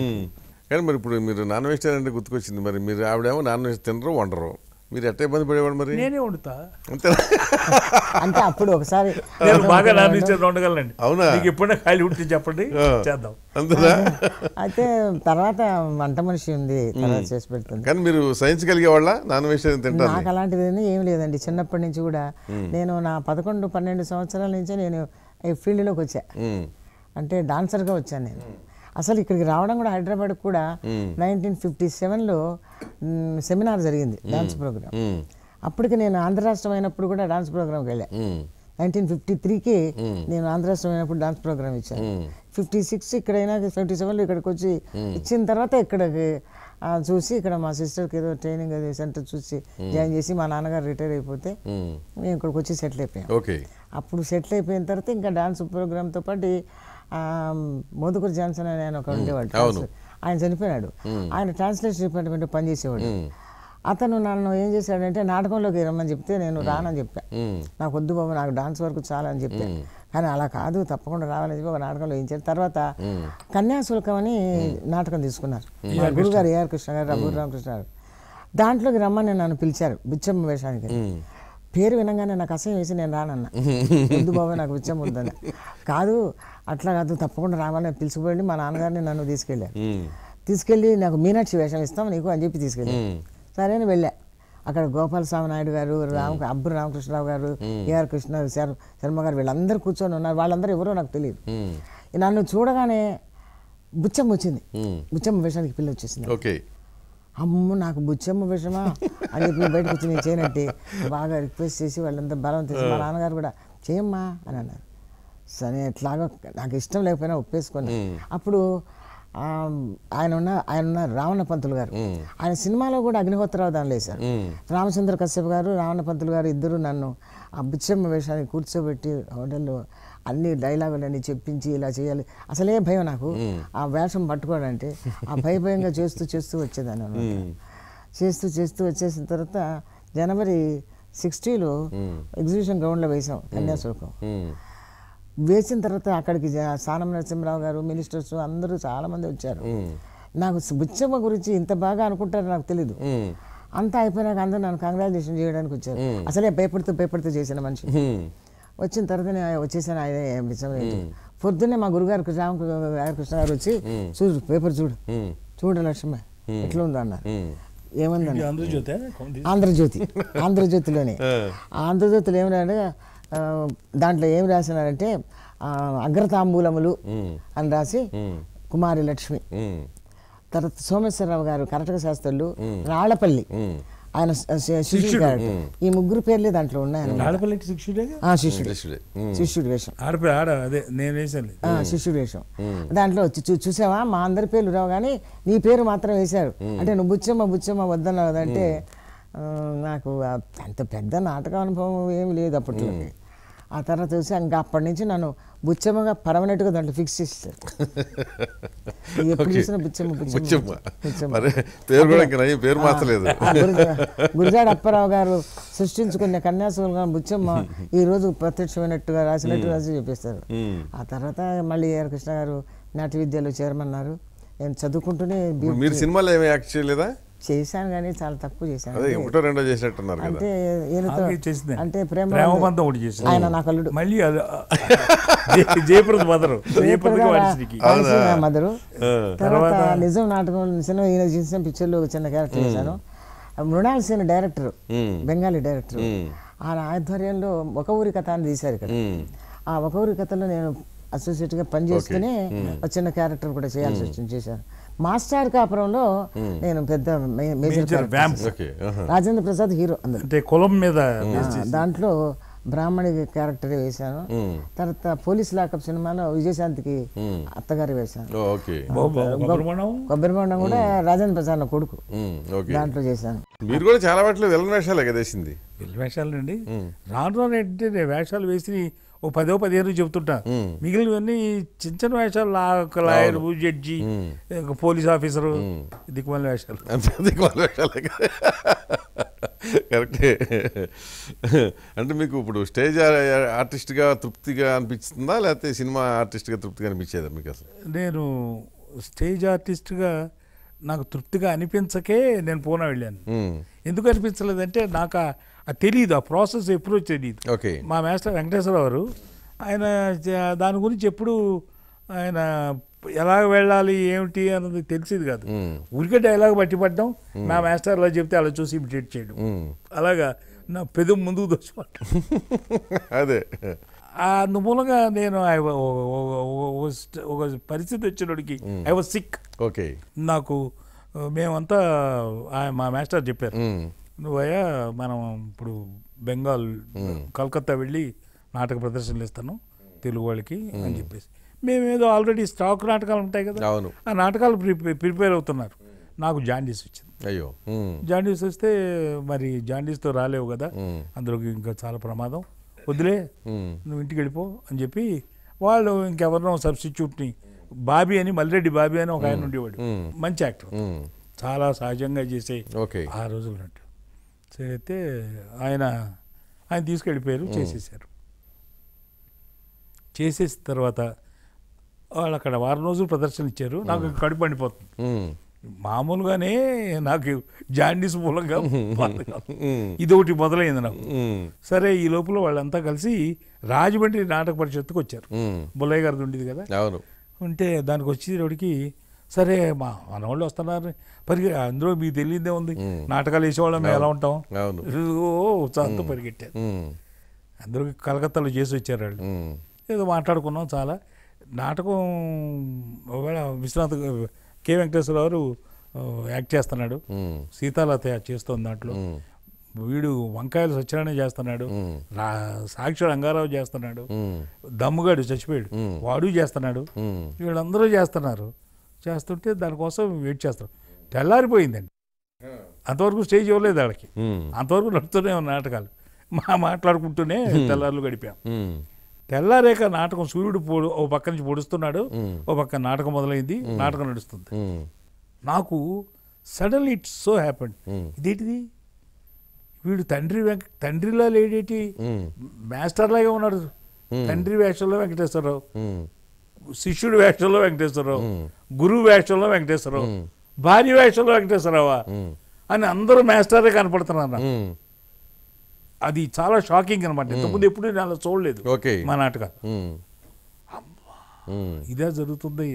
కానీ మరి ఇప్పుడు మీరు నాన్ వెజిటేరియన్ అంటే గుర్తుకొచ్చింది మరి మీరు ఆవిడేమో నాన్ వెజ్ తినరు వండరు మీరు ఎట్ట ఇబ్బంది పడేవాడు మరి నేనే వండుతా అంతే అంటే అప్పుడు ఒకసారి నేను బాగా లాభించేది ఉండగలండి అవునా మీకు ఎప్పుడైనా ఖాళీ ఉంటే చెప్పండి చేద్దాం అంతేనా అయితే తర్వాత వంట మనిషి ఉంది తర్వాత చేసి పెడుతుంది కానీ మీరు సైన్స్ కలిగే వాళ్ళ నాన్ వెజిటేరియన్ తింటారు నాకు అలాంటిది ఏం లేదండి చిన్నప్పటి నుంచి కూడా నేను నా పదకొండు పన్నెండు సంవత్సరాల నుంచే నేను ఈ ఫీల్డ్లోకి వచ్చా అంటే డాన్సర్గా వచ్చాను నేను అసలు ఇక్కడికి రావడం కూడా హైదరాబాద్ కూడా నైన్టీన్ ఫిఫ్టీ సెవెన్లో సెమినార్ జరిగింది డాన్స్ ప్రోగ్రామ్ అప్పటికి నేను ఆంధ్ర రాష్ట్రం అయినప్పుడు కూడా డాన్స్ ప్రోగ్రామ్కి వెళ్ళా నైన్టీన్ ఫిఫ్టీ త్రీకి నేను ఆంధ్ర రాష్ట్రం అయినప్పుడు డాన్స్ ప్రోగ్రామ్ ఇచ్చాను ఫిఫ్టీ సిక్స్ ఇక్కడైనా ఫిఫ్టీ సెవెన్లో ఇక్కడికి వచ్చి ఇచ్చిన తర్వాత ఇక్కడికి చూసి ఇక్కడ మా సిస్టర్కి ఏదో ట్రైనింగ్ అది సెంటర్ చూసి జాయిన్ చేసి మా నాన్నగారు రిటైర్ అయిపోతే మేము ఇక్కడికి వచ్చి సెటిల్ అయిపోయాం అప్పుడు సెటిల్ అయిపోయిన తర్వాత ఇంకా డాన్స్ ప్రోగ్రామ్తో పాటు మోదుకూరు జాన్సన్ అని ఆయన ఒక ఉండేవాడు ఆయన చనిపోయినాడు ఆయన ట్రాన్స్లేషన్ డిపార్ట్మెంట్ పనిచేసేవాడు అతను నన్ను ఏం చేశాడంటే నాటకంలోకి రమ్మని చెప్తే నేను రానని చెప్పాను నాకు వద్దు బాబు నాకు డాన్స్ వరకు చాలా అని చెప్పాను కానీ అలా కాదు తప్పకుండా రావాలని చెప్పి ఒక నాటకంలో వేయించారు తర్వాత కన్యాశుల్కం అని నాటకం తీసుకున్నారు మా గురుగారు ఏఆర్ కృష్ణ గారు రఘు రామకృష్ణ గారు దాంట్లోకి రమ్మని నన్ను పిలిచారు బిచ్చమ్మ వేషానికి పేరు వినగానే నాకు అసహ్యం వేసి నేను రానన్నా వద్దు బాబు నాకు బిచ్చమ్మ వద్దని కాదు అట్లా కాదు తప్పకుండా రావాలని పిలుచుకుపోయి మా నాన్నగారిని నన్ను తీసుకెళ్ళారు తీసుకెళ్ళి నాకు మీనాక్షి వేషం ఇస్తాం నీకు అని చెప్పి తీసుకెళ్ళి సరే అని వెళ్ళా అక్కడ గోపాలస్వామి నాయుడు గారు రామ అబ్బు రామకృష్ణరావు గారు ఏఆర్ కృష్ణ శర్మ గారు వీళ్ళందరూ కూర్చొని ఉన్నారు వాళ్ళందరూ ఎవరో నాకు తెలియదు నన్ను చూడగానే బుచ్చమ్మ వచ్చింది బుచ్చమ్మ వేషానికి పిల్ల వచ్చేసింది ఓకే అమ్మ నాకు బుచ్చమ్మ విషమా అని చెప్పి బయటకు వచ్చి నేను చేయనట్టే బాగా రిక్వెస్ట్ చేసి వాళ్ళంతా బలం తెచ్చి మా నాన్నగారు కూడా చేయమ్మా అని అన్నారు సరే ఎట్లాగో నాకు ఇష్టం లేకపోయినా ఒప్పేసుకొని అప్పుడు ఆయన ఉన్న ఆయన ఉన్న రావణ పంతులు గారు ఆయన సినిమాలో కూడా దాని లేశారు రామచంద్ర కశ్యప్ గారు రావణ పంతులు గారు ఇద్దరు నన్ను ఆ బిచ్చమ్మ వేషాన్ని కూర్చోబెట్టి హోటల్లో అన్ని డైలాగులన్నీ చెప్పించి ఇలా చేయాలి అసలే భయం నాకు ఆ వేషం పట్టుకోవాలంటే ఆ భయ భయంగా చేస్తూ చేస్తూ వచ్చేదాన్ని చేస్తూ చేస్తూ వచ్చేసిన తర్వాత జనవరి సిక్స్టీలో ఎగ్జిబిషన్ గ్రౌండ్లో వేసాం కన్యాశుల్కం వేసిన తర్వాత అక్కడికి సానం నరసింహరావు గారు మినిస్టర్స్ అందరూ చాలామంది వచ్చారు నాకు బుచ్చమ్మ గురించి ఇంత బాగా అనుకుంటారో నాకు తెలీదు అంతా అయిపోయినాక అందరూ నన్ను కంగ్రాచులేషన్ చేయడానికి వచ్చారు అసలే భయపడుతూ భయపడుతూ చేసిన మనిషి వచ్చిన తర్వాత వచ్చేసాను ఆయన పొద్దున్నే మా గురుగారు రామకృష్ణ గారు వచ్చి చూడు పేపర్ చూడు చూడు లక్ష్మ ఎట్లా ఉందో అన్నారు ఏముందండి ఆంధ్రజ్యోతి ఆంధ్రజ్యోతి ఆంధ్రజ్యోతిలోనే ఆంధ్రజ్యోతిలో ఏమన్నా దాంట్లో ఏం రాసినారంటే అగ్రతాంబూలములు అని రాసి కుమారి లక్ష్మి తర్వాత సోమేశ్వరరావు గారు కర్ణాటక శాస్త్రులు రాళ్లపల్లి ఆయన శిష్యుడు గారు ఈ ముగ్గురు పేర్లే దాంట్లో ఉన్నాయి శిష్యుడు వేషం శిష్యుడు వేషం దాంట్లో చూసావా మా అందరి పేర్లు రావు కానీ నీ పేరు మాత్రం వేశారు అంటే నువ్వు బుచ్చమ్మ బుచ్చమ్మ వద్దన్నావు అంటే నాకు అంత పెద్ద నాటక అనుభవం ఏమి లేదు అప్పట్లో ఆ తర్వాత చూసి ఇంకా అప్పటి నుంచి నన్ను బుచ్చమ్మగా పర్మనెంట్గా దాంట్లో ఫిక్స్ చేస్తారు ఎప్పుడు బుచ్చమ్మ పేరు గురిజాడ అప్పారావు గారు సృష్టించుకునే కన్యాశుల్గా బుచ్చమ్మ ఈ రోజు ప్రత్యక్షమైనట్టుగా రాసినట్టు రాసి చెప్పేస్తారు ఆ తర్వాత మళ్ళీ ఏఆర్ కృష్ణ గారు నాట్య విద్యలో చేరమన్నారు నేను చదువుకుంటూనే మీరు సినిమాలో ఏమి యాక్ట్ చేయలేదా చేశాను కానీ చాలా తక్కువ చేశాను అంటే అంటే ప్రేమ ఆయన అల్లుడు మళ్ళీ మదరు తర్వాత నిజం నాటకం సినిమా ఈయన చేసిన పిక్చర్లో ఒక చిన్న క్యారెక్టర్ చేశాను మృణాల్ సేన డైరెక్టర్ బెంగాలీ డైరెక్టర్ ఆయన ఆధ్వర్యంలో ఒక ఊరి కథ అని తీశారు ఇక్కడ ఆ ఒక ఊరి కథలో నేను అసోసియేట్గా పనిచేస్తూనే చిన్న క్యారెక్టర్ కూడా చేయాల్సి వచ్చింది చేశాను మాస్టర్ కాపురంలో నేను పెద్ద రాజేంద్ర ప్రసాద్ హీరో అంటే కులం మీద దాంట్లో బ్రాహ్మణి క్యారెక్టర్ వేశాను తర్వాత పోలీస్ లాకప్ సినిమాలో విజయశాంతికి అత్తగారు వేశాను కొబ్బరిబొండం కూడా రాజేంద్ర ప్రసాద్ నా కొడుకు దాంట్లో చేశాను మీరు కూడా చాలా వాటిలో విలన్ వేషాలే కదా వేసింది రాను రాను వేషాలు వేసి ఓ పదో పదిహేను చెబుతుంటా మిగిలినవన్నీ చిన్న చిన్న వేషాలు లాయర్ జడ్జి పోలీస్ ఆఫీసరు దిక్కుమాల వేషాలు దిక్కుమాల వేషాలు కరెక్టే అంటే మీకు ఇప్పుడు స్టేజ్ ఆర్టిస్ట్గా తృప్తిగా అనిపిస్తుందా లేకపోతే సినిమా ఆర్టిస్ట్గా తృప్తిగా అనిపించేదా మీకు అసలు నేను స్టేజ్ ఆర్టిస్ట్గా నాకు తృప్తిగా అనిపించకే నేను పూనా వెళ్ళాను ఎందుకు అనిపించలేదంటే నాకు అది తెలియదు ఆ ప్రాసెస్ ఎప్పుడో తెలియదు ఓకే మా మేస్టర్ వెంకటేశ్వర గారు ఆయన దాని గురించి ఎప్పుడు ఆయన ఎలా వెళ్ళాలి ఏమిటి అన్నది తెలిసేది కాదు ఊరికే డైలాగ్ పడ్డం మా మాస్టర్ అలా చెప్తే అలా చూసి ఇమిటేట్ చేయడం అలాగా నా పెద్ద ముందుకు దోచుకోవడం అదే అందుమూలంగా నేను ఒక పరిస్థితి వచ్చినోడికి ఐ వాజ్ సిక్ ఓకే నాకు మేమంతా మా మాస్టర్ చెప్పారు నువ్వయ్యా మనం ఇప్పుడు బెంగాల్ కలకత్తా వెళ్ళి నాటక ప్రదర్శనలు ఇస్తాను తెలుగు వాళ్ళకి అని చెప్పేసి మేమేదో ఆల్రెడీ స్టాక్ నాటకాలు ఉంటాయి కదా ఆ నాటకాలు ప్రిపేర్ అవుతున్నారు నాకు జాండీస్ వచ్చింది అయ్యో జాండీస్ వస్తే మరి జాండీస్తో రాలేవు కదా అందులోకి ఇంకా చాలా ప్రమాదం వదిలే నువ్వు ఇంటికి వెళ్ళిపో అని చెప్పి వాళ్ళు ఇంకెవరినో సబ్స్టిట్యూట్ని బాబీ అని మల్లెడ్డి బాబీ అని ఒక ఆయన ఉండేవాడు మంచి యాక్టర్ చాలా సహజంగా చేసే ఆ రోజులు అయితే ఆయన ఆయన తీసుకెళ్ళిపోయారు చేసేసారు చేసేసిన తర్వాత వాళ్ళు అక్కడ వారం రోజులు ప్రదర్శన ఇచ్చారు నాకు కడుపు పండిపోతుంది మామూలుగానే నాకు జాండీస్ మూలంగా ఇది ఒకటి మొదలైంది నాకు సరే ఈ లోపల వాళ్ళంతా కలిసి రాజమండ్రి నాటక పరిషత్తుకు వచ్చారు బుల్లయ్య గారిది ఉండేది కదా ఉంటే దానికి వచ్చేటప్పటికి సరే మా మనవాళ్ళు వస్తున్నారు పరిగె అందులో మీకు తెలియదే ఉంది నాటకాలు వేసేవాళ్ళం మేము ఎలా ఉంటాం ఉత్సాహంతో పరిగెట్టారు అందరూ కలకత్తాలో చేసి వచ్చారు వాళ్ళు ఏదో మాట్లాడుకున్నాం చాలా నాటకం ఒకవేళ విశ్వనాథ్ కె వెంకటేశ్వర గారు యాక్ట్ చేస్తున్నాడు సీతాలత చేస్తుంది దాంట్లో వీడు వంకాయలు సత్యనారాయణ చేస్తున్నాడు సాక్షి రంగారావు చేస్తున్నాడు దమ్ముగాడు చచ్చిపోయాడు వాడు చేస్తున్నాడు వీళ్ళందరూ చేస్తున్నారు చేస్తుంటే దానికోసం వెయిట్ చేస్తాం తెల్లారిపోయిందండి అంతవరకు స్టేజ్ ఇవ్వలేదు వాళ్ళకి అంతవరకు నడుతూనే ఉన్న నాటకాలు మా మాట్లాడుకుంటూనే తెల్లారులు గడిపాం తెల్లారేక నాటకం సూర్యుడు పొడు ఓ పక్క నుంచి పొడుస్తున్నాడు ఓ పక్క నాటకం మొదలైంది నాటకం నడుస్తుంది నాకు సడన్లీ ఇట్స్ సో హ్యాపెన్ ఇదేంటిది వీడు తండ్రి వెంక తండ్రిలా లేడేటి మాస్టర్లాగే ఉన్నాడు తండ్రి వేషంలో వెంకటేశ్వరరావు శిష్యుడు వేషంలో వెంకటేశ్వరరావు గురువు వేషంలో వెంకటేశ్వరరావు భార్య వేషంలో వెంకటేశ్వరరావా అని అందరూ మేస్టరే కనపడుతున్నారు అది చాలా షాకింగ్ అనమాట ఇంతకుముందు ఎప్పుడు నేను అలా చూడలేదు మా నాటకాలు ఇదే జరుగుతుంది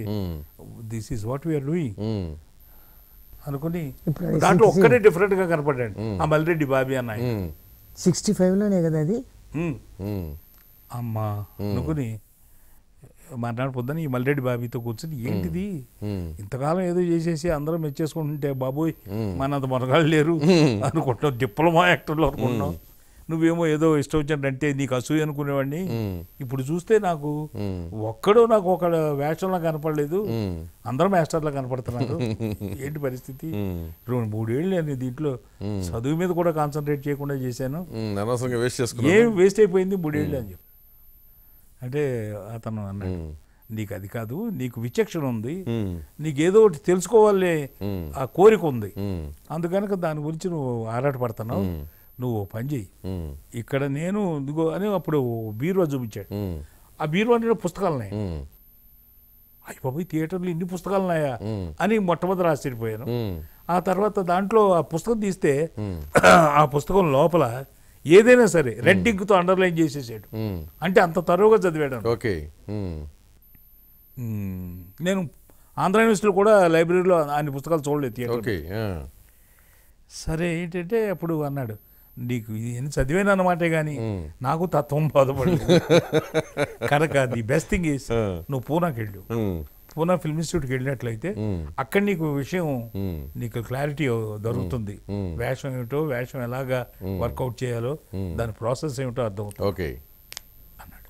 this is what we're doing అనుకుని దాంట్లో ఒక్కడే డిఫరెంట్ గా కనపడ్డాడు ఆ మల్లిరెడ్డి బాబీ అన్న సిక్స్టీ ఫైవ్ లోనే కదా అది అమ్మా అనుకుని మర్నాడు పొద్దున ఈ మల్లెడ్డి బాబీతో కూర్చొని ఏంటిది ఇంతకాలం ఏదో చేసేసి అందరం మెచ్చేసుకుంటుంటే బాబోయ్ మనంత మొరగాళ్ళు లేరు అనుకుంటున్నావు డిప్లొమా యాక్టర్లు అనుకుంటున్నాం నువ్వేమో ఏదో ఇష్టం వచ్చినట్టు నీకు అసూయ అనుకునేవాడిని ఇప్పుడు చూస్తే నాకు ఒక్కడో నాకు ఒక వేషంలో కనపడలేదు అందరూ మాస్టర్లా కనపడుతున్నారు ఏంటి పరిస్థితి రెండు మూడేళ్ళు నేను దీంట్లో చదువు మీద కూడా కాన్సన్ట్రేట్ చేయకుండా చేశాను ఏం వేస్ట్ అయిపోయింది మూడేళ్ళు అని చెప్పి అంటే అతను అన్నాడు నీకు అది కాదు నీకు విచక్షణ ఉంది నీకు ఏదో ఒకటి తెలుసుకోవాలి ఆ కోరిక ఉంది అందుకనక దాని గురించి నువ్వు ఆరాటపడుతున్నావు నువ్వు పని చెయ్యి ఇక్కడ నేను అని అప్పుడు బీరువా చూపించాడు ఆ బీరువా అంటే పుస్తకాలున్నాయి అయ్యి బాబు థియేటర్లు ఇన్ని పుస్తకాలున్నాయా అని మొట్టమొదటి ఆశ్చర్యపోయాను ఆ తర్వాత దాంట్లో ఆ పుస్తకం తీస్తే ఆ పుస్తకం లోపల ఏదైనా సరే రెడ్ ఇంక్తో అండర్లైన్ చేసేసాడు అంటే అంత తరువుగా చదివాడు ఓకే నేను ఆంధ్ర యూనివర్సిటీలో కూడా లైబ్రరీలో ఆయన పుస్తకాలు చూడలేదు థియేటర్ సరే ఏంటంటే అప్పుడు అన్నాడు నీకు ఇది చదివాను అన్నమాటే కానీ నాకు తత్వం బాధపడి కనుక ది బెస్ట్ థింగ్ ఈస్ నువ్వు పూనాకి పూనా ఫిల్మ్ ఇన్స్టిట్యూట్కి వెళ్ళినట్లయితే అక్కడ నీకు విషయం నీకు క్లారిటీ దొరుకుతుంది వేషం ఏమిటో వేషం ఎలాగా వర్కౌట్ చేయాలో దాని ప్రాసెస్ ఏమిటో అర్థమవుతుంది ఓకే అన్నాడు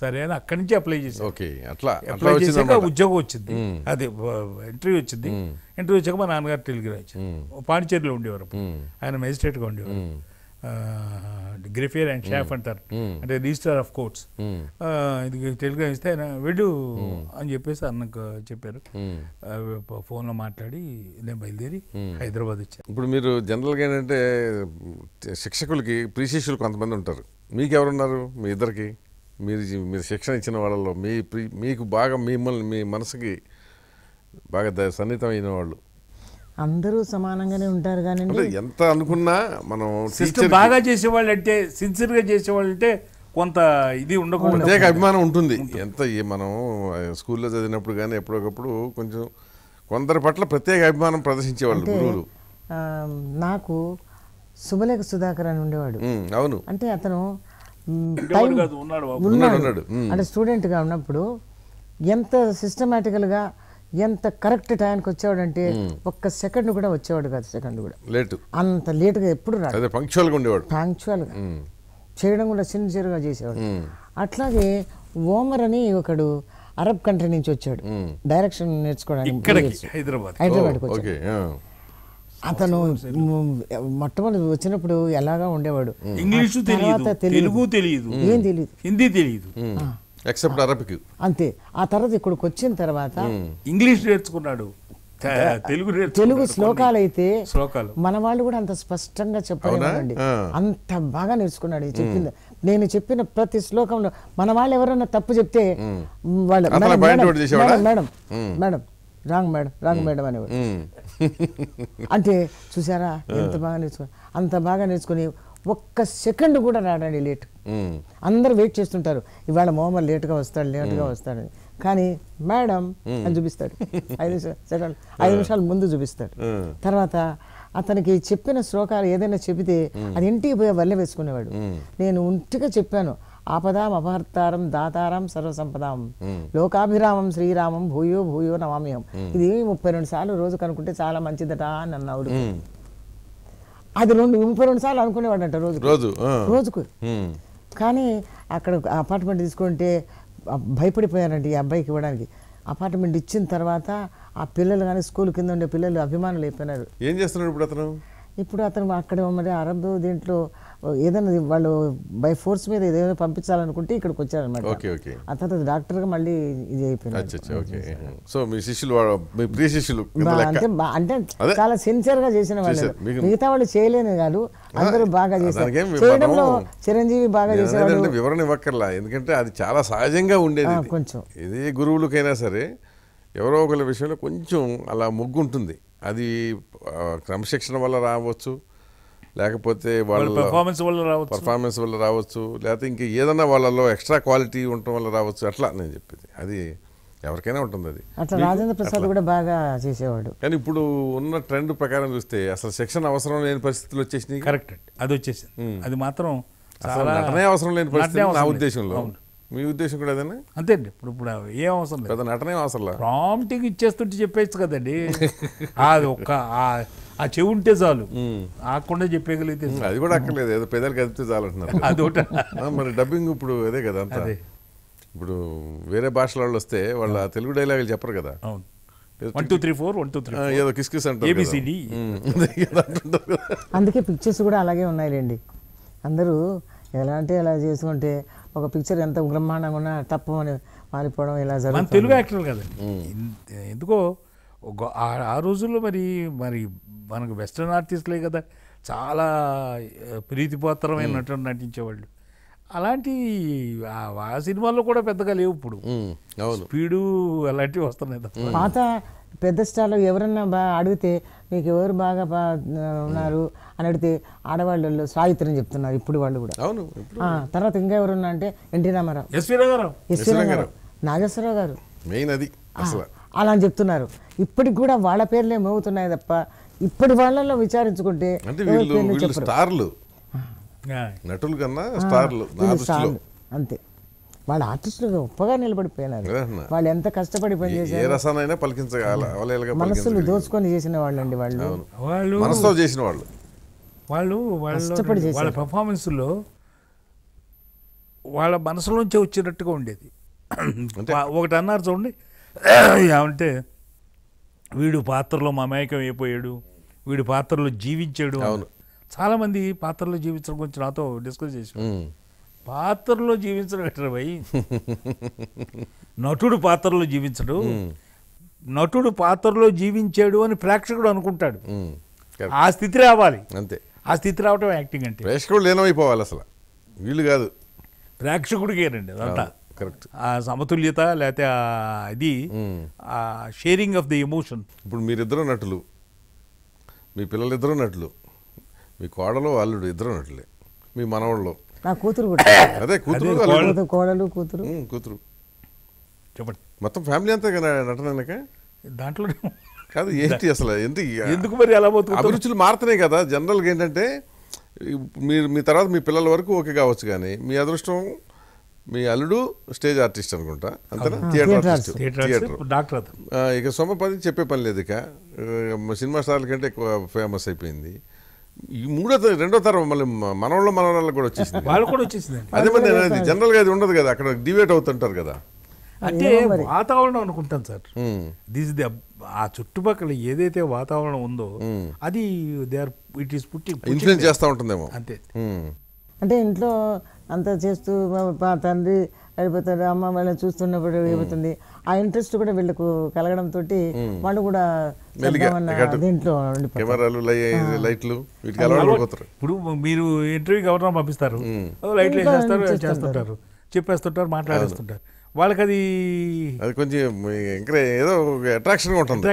సరే అని అక్కడి నుంచి అప్లై చేసి ఓకే అట్లా అప్లై చేసాక ఉద్యోగం వచ్చింది అది ఇంటర్వ్యూ వచ్చింది ఇంటర్వ్యూ వచ్చాక మా నాన్నగారు తెలుగు ఇచ్చారు పాండిచేరిలో ఉండేవారు ఆయన మెజిస్ట్రేట్గా ఉండేవారు గ్రిఫియర్ అండ్ షాఫ్ అంటారు hmm. అంటే రిజిస్టర్ ఆఫ్ కోర్ట్స్ hmm. ఇది టెలిగ్రామ్ ఇస్తే ఆయన వెళ్ళు hmm. అని చెప్పేసి అన్నకు చెప్పారు ఫోన్లో మాట్లాడి నేను బయలుదేరి హైదరాబాద్ వచ్చాను ఇప్పుడు మీరు జనరల్గా ఏంటంటే శిక్షకులకి ప్రీ శిష్యులు కొంతమంది ఉంటారు మీకు ఎవరున్నారు మీ ఇద్దరికి మీరు మీరు శిక్షణ ఇచ్చిన వాళ్ళలో మీ మీకు బాగా మిమ్మల్ని మీ మనసుకి బాగా సన్నిహితమైన వాళ్ళు అందరూ సమానంగానే ఉంటారు కానీ ఎంత అనుకున్నా మనం సిస్టమ్ బాగా చేసేవాళ్ళు అంటే సిన్సియర్గా చేసేవాళ్ళు అంటే కొంత ఇది ఉండకుండా ప్రత్యేక అభిమానం ఉంటుంది ఎంత మనం స్కూల్లో చదివినప్పుడు కానీ ఎప్పటికప్పుడు కొంచెం కొందరి పట్ల ప్రత్యేక అభిమానం ప్రదర్శించేవాళ్ళు గురువులు నాకు శుభలేఖ సుధాకర్ అని ఉండేవాడు అవును అంటే అతను ఉన్నాడు అంటే స్టూడెంట్గా ఉన్నప్పుడు ఎంత సిస్టమేటికల్గా ఎంత కరెక్ట్ టైంకి వచ్చేవాడంటే ఒక్క సెకండ్ కూడా వచ్చేవాడు కాదు సెకండ్ కూడా లేట్ అంత లేటుగా ఎప్పుడు రాదు పంక్చువల్గా చేయడం కూడా సిన్సియర్గా చేసేవాడు అట్లాగే ఓమర్ అని ఒకడు అరబ్ కంట్రీ నుంచి వచ్చాడు డైరెక్షన్ నేర్చుకోవడానికి హైదరాబాద్ అతను మొట్టమొదటి వచ్చినప్పుడు ఎలాగా ఉండేవాడు ఇంగ్లీష్ తెలియదు తెలుగు తెలియదు ఏం తెలియదు హిందీ తెలియదు ఎక్సెప్ట్ అరబిక్ అంతే ఆ తర్వాత ఇక్కడికి వచ్చిన తర్వాత hmm. ఇంగ్లీష్ నేర్చుకున్నాడు తెలుగు తెలుగు శ్లోకాలు అయితే మన వాళ్ళు కూడా అంత స్పష్టంగా చెప్పండి అంత బాగా నేర్చుకున్నాడు చెప్పింది నేను చెప్పిన ప్రతి శ్లోకంలో మన వాళ్ళు ఎవరైనా తప్పు చెప్తే hmm. వాళ్ళు madam madam hmm. Madam wrong madam wrong madam అనేవాడు అంటే చూసారా ఎంత బాగా నేర్చుకుని అంత బాగా నేర్చుకుని ఒక్క సెకండ్ కూడా రాడండి లేట్ అందరు వెయిట్ చేస్తుంటారు ఇవాళ మోహమ్మద్ లేట్గా వస్తాడు లేట్గా వస్తాడని కానీ మేడం అని చూపిస్తాడు ఐదు సెకండ్ ఐదు నిమిషాలు ముందు చూపిస్తాడు తర్వాత అతనికి చెప్పిన శ్లోకాలు ఏదైనా చెబితే అది ఇంటికి పోయి వల్ల వేసుకునేవాడు నేను ఉంటిగా చెప్పాను ఆపదాం అపహర్తారం దాతారం సర్వసంపదాం లోకాభిరామం శ్రీరామం భూయో భూయో నమామ్యం ఇది ముప్పై రెండు సార్లు రోజు కనుక్కుంటే చాలా మంచిదట అని అన్నాడు అది రెండు ముప్పై రెండు సార్లు అనుకునేవాడంట రోజు రోజు రోజుకు కానీ అక్కడ అపార్ట్మెంట్ తీసుకుంటే భయపడిపోయానండి ఈ అబ్బాయికి ఇవ్వడానికి అపార్ట్మెంట్ ఇచ్చిన తర్వాత ఆ పిల్లలు కానీ స్కూల్ కింద ఉండే పిల్లలు అభిమానులు అయిపోయినారు ఏం చేస్తున్నాడు ఇప్పుడు అతను ఇప్పుడు అతను అక్కడ మరి అరబ్ దీంట్లో ఏదైనా వాళ్ళు బై ఫోర్స్ మీద ఏదైనా పంపించాలనుకుంటే ఇక్కడికి వచ్చారనమాట ఆ తర్వాత డాక్టర్గా మళ్ళీ ఇది అయిపోయింది సో మీ శిష్యులు మీ శిష్యులు అంటే చాలా చాలా గా చేసిన వాళ్ళు మిగతా వాళ్ళు చేయలేని కాదు అందరూ బాగా చేశారు చేయడంలో చిరంజీవి బాగా చేశారు వివరణ ఇవ్వక్కర్లా ఎందుకంటే అది చాలా సహజంగా ఉండేది కొంచెం ఇది గురువులకైనా సరే ఎవరో ఒకళ్ళ విషయంలో కొంచెం అలా మొగ్గు ఉంటుంది అది క్రమశిక్షణ వల్ల రావచ్చు లేకపోతే వాళ్ళ పర్ఫార్మెన్స్ వల్ల రావచ్చు పర్ఫార్మెన్స్ వల్ల రావచ్చు లేకపోతే ఇంకా ఏదన్నా వాళ్ళలో ఎక్స్ట్రా క్వాలిటీ ఉండటం వల్ల రావచ్చు అట్లా నేను చెప్పేది అది ఎవరికైనా ఉంటుంది అది అట్లా రాజేంద్ర ప్రసాద్ కూడా బాగా చేసేవాడు కానీ ఇప్పుడు ఉన్న ట్రెండ్ ప్రకారం చూస్తే అసలు శిక్షణ అవసరం లేని పరిస్థితులు వచ్చేసినాయి కరెక్ట్ అది వచ్చేసింది అది మాత్రం అసలు అవసరం లేని పరిస్థితి నా ఉద్దేశంలో మీ ఉద్దేశం కూడా అదేనా అంతేండి ఇప్పుడు ఇప్పుడు ఏం అవసరం లేదు నటనే అవసరం లేదు ప్రాంప్టింగ్ ఇచ్చేస్తుంటే చెప్పేచ్చు కదండి అది ఒక్క ఆ చెవి ఉంటే చాలు ఆకుండా చెప్పేయగలిగితే అది కూడా అక్కర్లేదు ఏదో పెద్దలు కదిపితే చాలు అంటున్నారు అది అదొకట మరి డబ్బింగ్ ఇప్పుడు అదే కదా అంత ఇప్పుడు వేరే భాషల వాళ్ళు వస్తే వాళ్ళ తెలుగు డైలాగులు చెప్పరు కదా one two three four one two three ఏదో అందుకే పిక్చర్స్ కూడా అలాగే ఉన్నాయిలేండి అందరూ ఎలా అంటే ఎలా చేసుకుంటే ఒక పిక్చర్ ఎంత బ్రహ్మాండంగా ఉన్నా తప్పమని మారిపోవడం ఇలా జరుగుతుంది తెలుగు యాక్టర్ కదా ఎందుకో ఆ రోజుల్లో మరి మరి మనకు వెస్ట్రన్ ఆర్టిస్టులే కదా చాలా ప్రీతిపాత్రమైనటువంటి నటించేవాళ్ళు అలాంటి ఆ సినిమాల్లో కూడా పెద్దగా లేవు ఇప్పుడు స్పీడు అలాంటివి వస్తున్నాయి పాత పెద్ద స్టార్లో ఎవరన్నా బా అడిగితే మీకు ఎవరు బాగా ఉన్నారు అని అడిగితే ఆడవాళ్ళు సాహిత్యం చెప్తున్నారు ఇప్పుడు వాళ్ళు కూడా అవును తర్వాత ఇంకా ఎవరున్నా అంటే ఎన్టీ రామారావు రామారావు నాగేశ్వరరావు గారు మెయిన్ అది అలా అని చెప్తున్నారు ఇప్పటికి కూడా వాళ్ళ పేర్లే మోగుతున్నాయి తప్ప ఇప్పటి వాళ్ళలో విచారించుకుంటే స్టార్లు నటులు కన్నా స్టార్లు అంతే వాళ్ళు ఆర్టిస్టులు గొప్పగా నిలబడిపోయినారు వాళ్ళు ఎంత కష్టపడి పనిచేసారు పలికించగల మనసులు దోచుకొని చేసిన వాళ్ళు అండి వాళ్ళు వాళ్ళు చేసిన వాళ్ళు వాళ్ళు వాళ్ళు వాళ్ళ పెర్ఫార్మెన్స్లో వాళ్ళ మనసులోంచి వచ్చినట్టుగా ఉండేది ఒకటి అన్నారు చూడండి ఏమంటే వీడు పాత్రలో మమేకం అయిపోయాడు వీడు పాత్రలో జీవించాడు చాలామంది పాత్రలో జీవించడం గురించి నాతో డిస్కస్ చేశాడు పాత్రలో జీవించడం ఎట్రా నటుడు పాత్రలో జీవించడు నటుడు పాత్రలో జీవించాడు అని ప్రేక్షకుడు అనుకుంటాడు ఆ స్థితి రావాలి అంతే ఆ స్థితి రావటం యాక్టింగ్ అంటే ప్రేక్షకుడు లేనమైపోవాలి అసలు వీళ్ళు కాదు రండి అదంతా కరెక్ట్ ఆ సమతుల్యత లేకపోతే ఇది షేరింగ్ ఆఫ్ ది ఎమోషన్ ఇప్పుడు మీరిద్దరు నటులు మీ పిల్లలిద్దరూ నటులు మీ కోడలు అల్లుడు ఇద్దరు నటులే మీ మనవాళ్ళు నా కూతురు కూడా అదే కూతురు కోడలు కూతురు కూతురు చెప్పండి మొత్తం ఫ్యామిలీ అంతా కదా నటన దాంట్లో కాదు ఏంటి అసలు ఎందుకు ఎందుకు మరి అలా పోతుంది అభిరుచులు మారుతున్నాయి కదా జనరల్గా ఏంటంటే మీరు మీ తర్వాత మీ పిల్లల వరకు ఓకే కావచ్చు కానీ మీ అదృష్టం మీ అల్లుడు స్టేజ్ ఆర్టిస్ట్ అనుకుంటా అంతేనా థియేటర్ థియేటర్ డాక్టర్ ఇక సొమ్మపది చెప్పే పని లేదు ఇక సినిమా స్టార్ల కంటే ఎక్కువ ఫేమస్ అయిపోయింది ఈ మూడో రెండో తరం మళ్ళీ మనవాళ్ళు మనవరాళ్ళు కూడా వచ్చేసింది వాళ్ళు కూడా వచ్చేసింది అదే మంది జనరల్గా అది ఉండదు కదా అక్కడ డివేట్ అవుతుంటారు కదా అంటే వాతావరణం అనుకుంటాను సార్ దిస్ ది ఆ చుట్టుపక్కల ఏదైతే వాతావరణం ఉందో అది దే ఆర్ ఇట్ ఈస్ పుట్టి ఇన్ఫ్లుయెన్స్ చేస్తూ ఉంటుందేమో అంతే అంటే ఇంట్లో అంతా చేస్తూ తండ్రి వెళ్ళిపోతారు అమ్మ వాళ్ళని చూస్తున్నప్పుడు వెళ్ళిపోతుంది ఆ ఇంట్రెస్ట్ కూడా వీళ్ళకు కలగడంతో వాళ్ళు కూడా దీంట్లో లైట్లు ఇప్పుడు మీరు ఇంటర్వ్యూకి ఎవరైనా పంపిస్తారు లైట్లు చేస్తుంటారు చెప్పేస్తుంటారు మాట్లాడేస్తుంటారు వాళ్ళకి అది అది కొంచెం ఏదో అట్రాక్షన్గా ఉంటుంది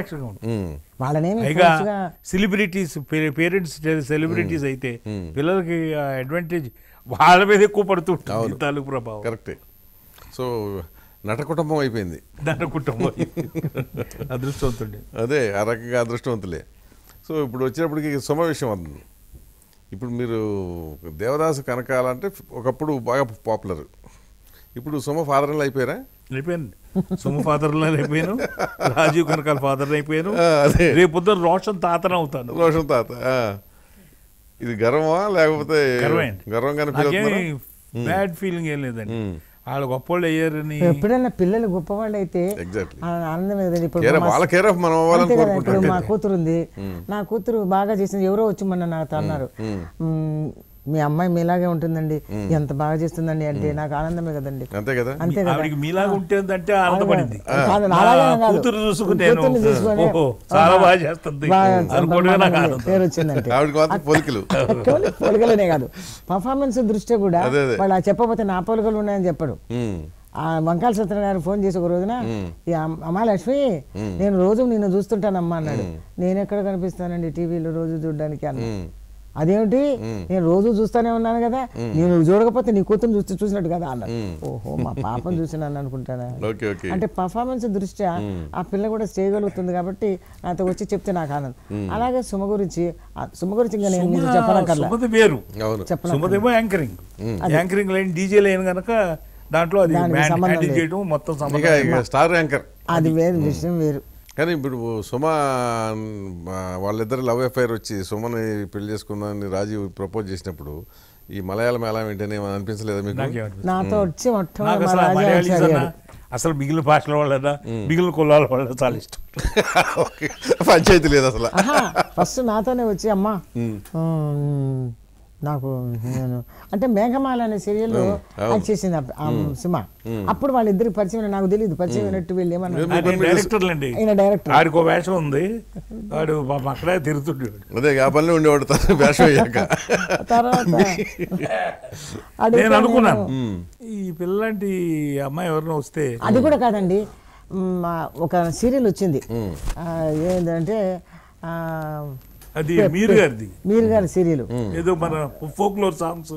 సెలబ్రిటీస్ పేరెంట్స్ సెలబ్రిటీస్ అయితే పిల్లలకి అడ్వాంటేజ్ వాళ్ళ మీద ఎక్కువ ఉంటాం తాలూకు ప్రభావం కరెక్టే సో నట కుటుంబం అయిపోయింది నట కుటుంబం అదృష్టవంతుడే అదే ఆ రకంగా అదృష్టవంతులే సో ఇప్పుడు వచ్చినప్పటికీ సమావేశం అవుతుంది ఇప్పుడు మీరు దేవదాసు కనకాలంటే ఒకప్పుడు బాగా పాపులర్ ఇప్పుడు సుమ ఫాదర్లు అయిపోయారా అయిపోయాను సుమ ఫాదర్లో అయిపోయాను రాజీవ్ కనకాల ఫాదర్ అయిపోయాను రేపు పొద్దున రోషన్ తాతన అవుతాను రోషన్ తాత ఇది గర్వమా లేకపోతే బ్యాడ్ ఫీలింగ్ ఏం లేదండి వాళ్ళు గొప్పవాళ్ళు అయ్యారని ఎప్పుడైనా పిల్లలు గొప్పవాళ్ళు అయితే ఆనందం ఇప్పుడు మా కూతురు ఉంది నా కూతురు బాగా చేసింది ఎవరో వచ్చి మొన్న నాకు అన్నారు మీ అమ్మాయి మీలాగే ఉంటుందండి ఎంత బాగా చేస్తుందండి అంటే నాకు ఆనందమే కదండి అంతే కదా పేరు కాదు పర్ఫార్మెన్స్ దృష్ట్యా కూడా వాళ్ళు చెప్పకపోతే నా పోలికలు ఉన్నాయని చెప్పడు ఆ వంకాల సత్యనారాయణ గారు ఫోన్ చేసి ఒక రోజున ఈ అమ్మా లక్ష్మి నేను రోజు నిన్ను చూస్తుంటానమ్మా అన్నాడు నేను ఎక్కడ కనిపిస్తానండి టీవీలో రోజు చూడడానికి అన్నాడు అదేమిటి నేను రోజు చూస్తానే ఉన్నాను కదా నేను చూడకపోతే నీ కూతురు చూస్తే చూసినట్టు కదా అన్నారు ఓహో మా పాపను చూసినాను అనుకుంటానా అంటే పర్ఫార్మెన్స్ దృష్ట్యా ఆ పిల్ల కూడా చేయగలుగుతుంది కాబట్టి నాతో వచ్చి చెప్తే నాకు ఆనందం అలాగే సుమ గురించి సుమ గురించి ఇంకా నేను మీకు వేరు చెప్పలేమో anchoring anchoring line DJ line కనుక దాంట్లో అది మొత్తం స్టార్ యాంకర్ అది వేరు విషయం వేరు కానీ ఇప్పుడు సుమ వాళ్ళిద్దరు లవ్ ఎఫ్ఐఆర్ వచ్చి సుమని పెళ్లి చేసుకుందామని రాజీవ్ ప్రపోజ్ చేసినప్పుడు ఈ మలయాళం ఎలా ఏంటని అనిపించలేదు మీకు నాతో వచ్చి అసలు మిగిలిన భాషల వాళ్ళ మిగిలిన కులాల వాళ్ళ చాలా ఇష్టం పంచాయతీ లేదు అసలు ఫస్ట్ నాతోనే వచ్చి అమ్మా నాకు నేను అంటే మేఘమాల అనే సీరియల్ చేసింది ఆ సినిమా అప్పుడు వాళ్ళిద్దరికి పరిచయం నాకు తెలియదు పరిచయం అయినట్టు వీళ్ళు ఏమన్నా ఈయన డైరెక్టర్ వేషం ఉంది వాడు అక్కడే తిరుగుతుండేవాడు అదే ఆ పనిలో ఉండేవాడు వేషం అయ్యాక తర్వాత నేను అనుకున్నాను ఈ పిల్లంటి అమ్మాయి ఎవరినో వస్తే అది కూడా కాదండి ఒక సీరియల్ వచ్చింది ఏంటంటే అది మీరు గారిది మీరు గారి సీరియల్ ఏదో మన ఫోక్లోర్ సాంగ్స్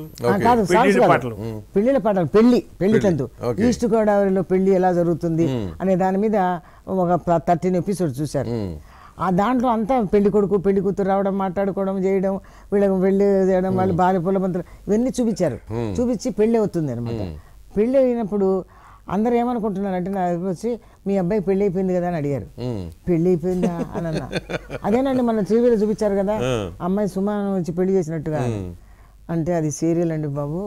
కాదు సాంగ్స్ పాటలు పెళ్లిల పాటలు పెళ్లి పెళ్లి తంతు ఈస్ట్ గోదావరిలో పెళ్లి ఎలా జరుగుతుంది అనే దాని మీద ఒక థర్టీన్ ఎపిసోడ్ చూశారు ఆ దాంట్లో అంతా పెళ్లి కొడుకు పెళ్లి కూతురు రావడం మాట్లాడుకోవడం చేయడం వీళ్ళకి వెళ్ళి చేయడం వాళ్ళు భార్య మంత్రులు ఇవన్నీ చూపించారు చూపించి పెళ్లి అవుతుంది అనమాట పెళ్లి అయినప్పుడు అందరు ఏమనుకుంటున్నారంటే నా దగ్గర వచ్చి మీ అబ్బాయి పెళ్ళి అయిపోయింది కదా అని అడిగారు పెళ్ళి అయిపోయిందా అని అన్న అదేనండి మన టీవీలో చూపించారు కదా అమ్మాయి సుమాను వచ్చి పెళ్లి చేసినట్టుగా అంటే అది సీరియల్ అండి బాబు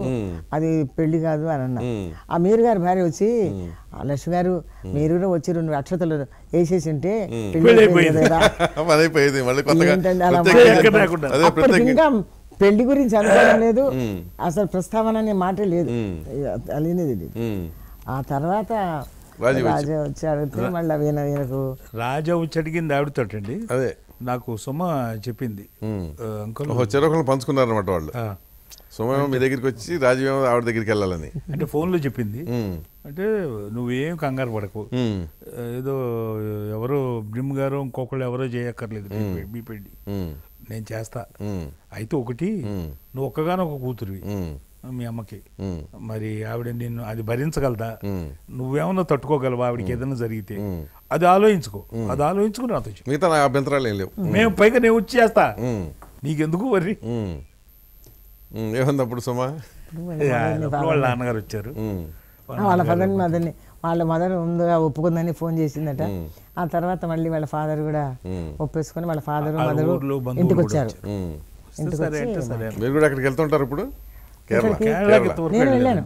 అది పెళ్లి కాదు అని అన్న ఆ మీరు గారు భార్య వచ్చి లక్ష్మి గారు మీరు కూడా వచ్చి రెండు అక్షతలు వేసేసి ఉంటే ఇంకా పెళ్లి గురించి అనుకోవడం లేదు అసలు ప్రస్తావన అనే మాట లేదు అలీనేది ఆ తర్వాత రాజా వచ్చాడు మళ్ళీ వీణ వీణకు రాజా కింద ఆవిడతోటండి అదే నాకు సుమ చెప్పింది అంకుల్ పంచుకున్నారనమాట వాళ్ళు సుమేమో మీ దగ్గరికి వచ్చి రాజీవ్ ఆవిడ దగ్గరికి వెళ్ళాలని అంటే ఫోన్లో చెప్పింది అంటే నువ్వేం కంగారు పడకు ఏదో ఎవరో బ్రిమ్ గారు ఇంకొకళ్ళు ఎవరో చేయక్కర్లేదు బీపెండి నేను చేస్తా అయితే ఒకటి నువ్వు ఒక్కగానొక కూతురివి మీ అమ్మకి మరి ఆవిడ నిన్ను అది భరించగలదా నువ్వేమన్నా తట్టుకోగలవా ఆవిడకి ఏదైనా జరిగితే అది ఆలోచించుకో అది ఆలోచించుకుని నాతో మిగతా అభ్యంతరాలు ఏం లేవు మేము పైగా నేను వచ్చి చేస్తా నీకెందుకు వర్రి ఏముంది అప్పుడు సుమా వాళ్ళ నాన్నగారు వచ్చారు వాళ్ళ ఫాదర్ మదర్ని వాళ్ళ మదర్ ముందుగా ఒప్పుకుందని ఫోన్ చేసిందట ఆ తర్వాత మళ్ళీ వాళ్ళ ఫాదర్ కూడా ఒప్పేసుకొని వాళ్ళ ఫాదర్ మదర్ ఇంటికి వచ్చారు మీరు కూడా అక్కడికి వెళ్తుంటారు ఇప్పుడు నేను వెళ్ళాను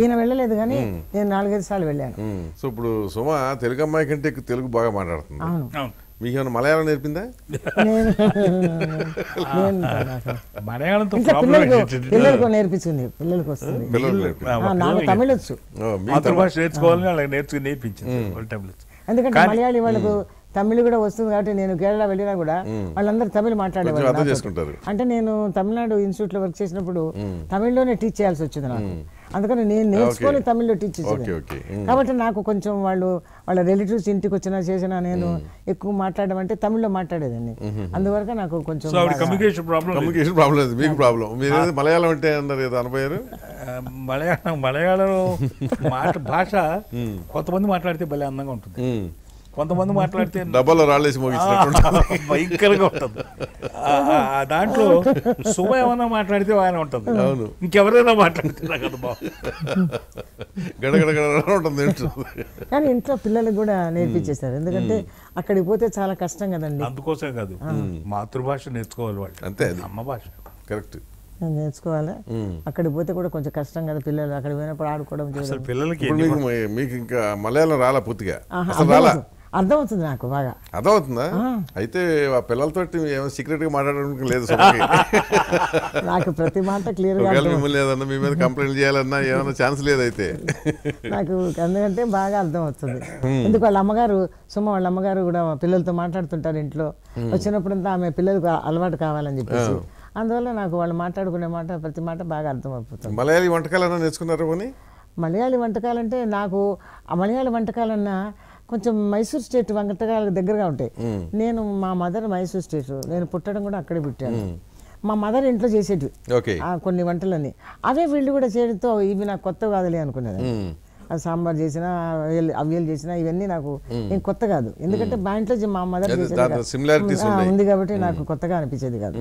ఈయన వెళ్ళలేదు కానీ నేను నాలుగైదు సార్లు వెళ్ళాను సో ఇప్పుడు సుమ తెలుగు అమ్మాయి కంటే తెలుగు బాగా మాట్లాడుతుంది మీకేమైనా మలయాళం నేర్పిందా పిల్లలకు నేర్పించింది పిల్లలకు వస్తుంది నాకు తమిళ వచ్చు నేర్చుకోవాలని నేర్చుకుని నేర్పించింది ఎందుకంటే మలయాళీ వాళ్ళకు తమిళ కూడా వస్తుంది కాబట్టి నేను కేరళ వెళ్ళినా కూడా వాళ్ళందరూ తమిళ మాట్లాడేవారు అంటే నేను తమిళనాడు ఇన్స్టిట్యూట్ లో వర్క్ చేసినప్పుడు తమిళ్లోనే టీచ్ చేయాల్సి వచ్చింది నాకు అందుకని నేను నేర్చుకొని తమిళ్లో టీచ్ కాబట్టి నాకు కొంచెం వాళ్ళు వాళ్ళ రిలేటివ్స్ ఇంటికి వచ్చినా చేసినా నేను ఎక్కువ మాట్లాడడం అంటే తమిళ్లో మాట్లాడేదండి అందువరకు నాకు కొంచెం ప్రాబ్లం మలయాళం అంటే మలయాళం మలయాళం భాష కొంతమంది మాట్లాడితే భలే అందంగా ఉంటుంది కొంతమంది మాట్లాడితే డబ్బాలు రాలేసి భయంకరంగా ఉంటుంది దాంట్లో సుమ ఏమన్నా మాట్లాడితే ఆయన ఉంటుంది అవును ఇంకెవరైనా మాట్లాడితే ఉంటుంది కానీ ఇంట్లో పిల్లలకు కూడా నేర్పించేశారు ఎందుకంటే అక్కడికి పోతే చాలా కష్టం కదండి అందుకోసం కాదు మాతృభాష నేర్చుకోవాలి వాళ్ళు అంతే అమ్మ భాష కరెక్ట్ నేర్చుకోవాలి అక్కడికి పోతే కూడా కొంచెం కష్టం కదా పిల్లలు అక్కడ పోయినప్పుడు ఆడుకోవడం పిల్లలకి మీకు ఇంకా మలయాళం రాలా పూర్తిగా అసలు రాలా అర్థమవుతుంది నాకు బాగా అర్థమవుతుందా అయితే ఆ పిల్లలతో ఏమైనా సీక్రెట్ గా మాట్లాడడానికి లేదు నాకు ప్రతి మాట క్లియర్ గా మీ మీద కంప్లైంట్ చేయాలన్నా ఏమైనా ఛాన్స్ లేదైతే నాకు ఎందుకంటే బాగా అర్థమవుతుంది ఎందుకు వాళ్ళ అమ్మగారు సుమ వాళ్ళ అమ్మగారు కూడా పిల్లలతో మాట్లాడుతుంటారు ఇంట్లో వచ్చినప్పుడంతా ఆమె పిల్లలకు అలవాటు కావాలని చెప్పేసి అందువల్ల నాకు వాళ్ళు మాట్లాడుకునే మాట ప్రతి మాట బాగా అర్థమైపోతుంది మలయాళీ వంటకాలన్నా నేర్చుకున్నారు కానీ మలయాళీ వంటకాలంటే నాకు ఆ మలయాళీ వంటకాలన్నా కొంచెం మైసూర్ స్టేట్ వెంకటగాళ్ళకి దగ్గరగా ఉంటాయి నేను మా మదర్ మైసూర్ స్టేట్ నేను పుట్టడం కూడా అక్కడే పుట్టాను మా మదర్ ఇంట్లో చేసేటివి కొన్ని వంటలన్నీ అవే వీళ్ళు కూడా చేయడంతో ఇవి నాకు కొత్త కాదులే అనుకునేది సాంబార్ చేసిన అవ్యలు చేసిన ఇవన్నీ నాకు నేను కొత్త కాదు ఎందుకంటే మా ఇంట్లో మా మదర్ ఉంది కాబట్టి నాకు కొత్తగా అనిపించేది కాదు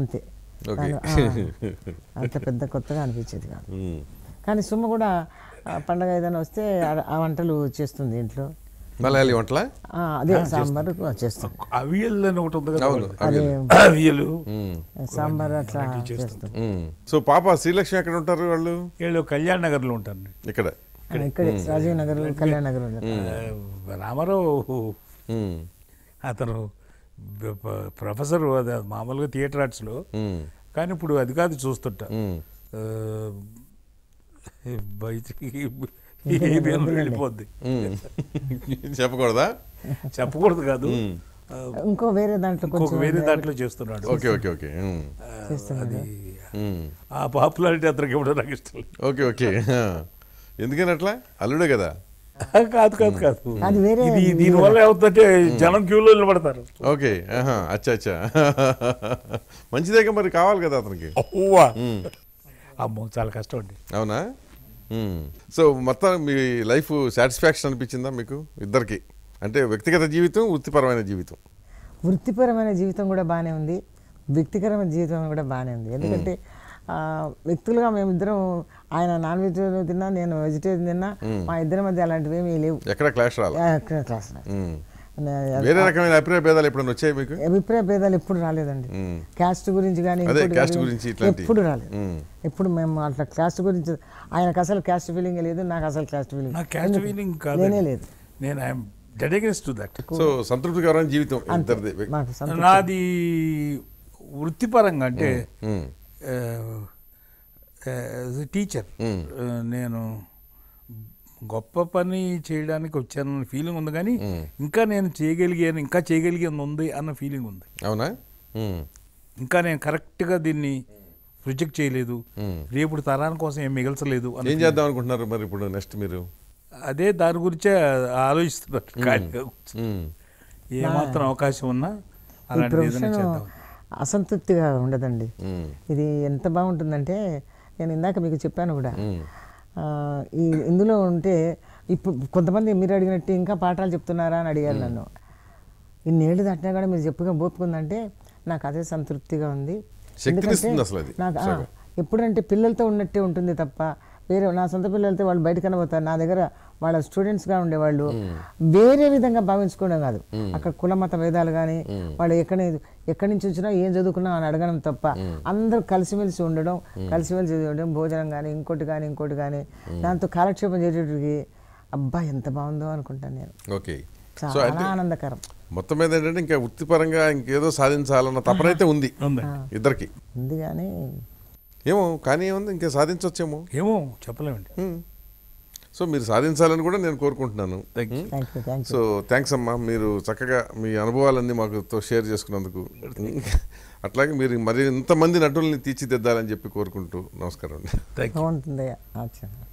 అంతే అంత పెద్ద కొత్తగా అనిపించేది కాదు కానీ సుమ్మ కూడా పండగ ఏదైనా వస్తే ఆ వంటలు చేస్తుంది ఇంట్లో మలయాళీ వంటలా అదే సాంబార్ చేస్తాం అవియల్ అని ఒకటి ఉంది కదా అవియలు సాంబార్ అట్లా చేస్తాం సో పాప శ్రీలక్ష్మి ఎక్కడ ఉంటారు వాళ్ళు వీళ్ళు కళ్యాణ్ నగర్ లో ఉంటారు ఇక్కడ ఇక్కడ రాజీవ్ నగర్ కళ్యాణ్ నగర్ రామారావు అతను ప్రొఫెసర్ మామూలుగా థియేటర్ ఆర్ట్స్ లో కానీ ఇప్పుడు అది కాదు చూస్తుంటా ఏబిఎం వెళ్ళిపోద్ది చెప్పకూడదా చెప్పకూడదు కాదు ఇంకో వేరే దాంట్లో వేరే దాంట్లో చేస్తున్నాడు ఓకే ఓకే ఓకే అది ఆ పాపులారిటీ అతనికి ఇవ్వడం నాకు ఇష్టం ఓకే ఓకే ఎందుకని అట్లా అల్లుడే కదా కాదు కాదు కాదు ఇది దీనివల్ల ఏమవుతుందంటే జనం క్యూలో నిలబడతారు ఓకే అచ్చా అచ్చా మంచిదే మరి కావాలి కదా అతనికి అమ్మో చాలా కష్టం అండి అవునా Hmm. సో మొత్తం మీ లైఫ్ సాటిస్ఫాక్షన్ అనిపించిందా మీకు ఇద్దరికి అంటే వ్యక్తిగత జీవితం వృత్తిపరమైన జీవితం వృత్తిపరమైన జీవితం కూడా బాగానే ఉంది వ్యక్తిగతమైన జీవితం కూడా బాగానే ఉంది hmm. ఎందుకంటే వ్యక్తులుగా మేమిద్దరం ఆయన నాన్ వెజ్ తిన్నా నేను వెజిటేరియన్ తిన్నా hmm. మా ఇద్దరి మధ్య అలాంటివి ఏమీ లేవు ఎక్కడ క్లాస్ రాదు ఎక్కడ క్లాస్ రాదు వేరే రకమైన అభిప్రాయ భేదాలు ఎప్పుడు వచ్చాయి మీకు అభిప్రాయ భేదాలు ఎప్పుడు రాలేదండి క్యాస్ట్ గురించి కానీ క్యాస్ట్ గురించి ఎప్పుడు రాలేదు ఎప్పుడు మేము అట్లా క్యాస్ట్ గురించి ఆయనకు అసలు క్యాస్ట్ ఫీలింగ్ లేదు నాకు అసలు క్యాస్ట్ ఫీలింగ్ క్యాస్ట్ ఫీలింగ్ లేనే లేదు నేను I'm dedicates to that so సంతృప్తికరమైన జీవితం నాది వృత్తిపరంగా అంటే టీచర్ నేను గొప్ప పని చేయడానికి వచ్చానన్న ఫీలింగ్ ఉంది కానీ ఇంకా నేను చేయగలిగాను ఇంకా చేయగలిగాను ఉంది అన్న ఫీలింగ్ ఉంది అవునా ఇంకా నేను కరెక్ట్గా దీన్ని ప్రొజెక్ట్ చేయలేదు రేపు తరాని కోసం ఏం మిగల్చలేదు ఏం చేద్దాం అనుకుంటున్నారు మరి ఇప్పుడు నెక్స్ట్ మీరు అదే దాని గురించే ఆలోచిస్తున్నారు ఏమాత్రం అవకాశం ఉన్నా అలాంటి అసంతృప్తిగా ఉండదండి ఇది ఎంత బాగుంటుందంటే నేను ఇందాక మీకు చెప్పాను కూడా ఈ ఇందులో ఉంటే ఇప్పుడు కొంతమంది మీరు అడిగినట్టు ఇంకా పాఠాలు చెప్తున్నారా అని అడిగారు నన్ను ఇన్నేళ్ళు దాటినా కూడా మీరు చెప్పుగా బోపుకుందంటే నాకు అదే సంతృప్తిగా ఉంది ఎందుకంటే నాకు ఎప్పుడంటే పిల్లలతో ఉన్నట్టే ఉంటుంది తప్ప వేరే నా సొంత వెళ్తే వాళ్ళు బయట కనబోతారు నా దగ్గర వాళ్ళ స్టూడెంట్స్ గా ఉండేవాళ్ళు వేరే విధంగా భావించుకోవడం కాదు అక్కడ కుల మత భేదాలు కానీ వాళ్ళు ఎక్కడ ఎక్కడి నుంచి వచ్చినా ఏం చదువుకున్నా అని అడగడం తప్ప అందరూ కలిసిమెలిసి ఉండడం కలిసిమెలిసి ఉండడం భోజనం కానీ ఇంకోటి కానీ ఇంకోటి కానీ దాంతో కాలక్షేపం చేసేటికి అబ్బా ఎంత బాగుందో అనుకుంటాను నేను ఓకే చాలా ఆనందకరం మొత్తం మీద ఏంటంటే ఇంకా వృత్తిపరంగా ఇంకేదో సాధించాలన్న తపనైతే ఉంది ఇద్దరికి ఉంది కానీ ఏమో కానీ ఏముంది ఇంకా సాధించవచ్చేమో ఏమో చెప్పలేమండి సో మీరు సాధించాలని కూడా నేను కోరుకుంటున్నాను సో థ్యాంక్స్ అమ్మా మీరు చక్కగా మీ అనుభవాలన్నీ మాకు షేర్ చేసుకున్నందుకు అట్లాగే మీరు మరి ఇంతమంది నటుల్ని తీర్చిదిద్దాలని చెప్పి కోరుకుంటూ నమస్కారం అండి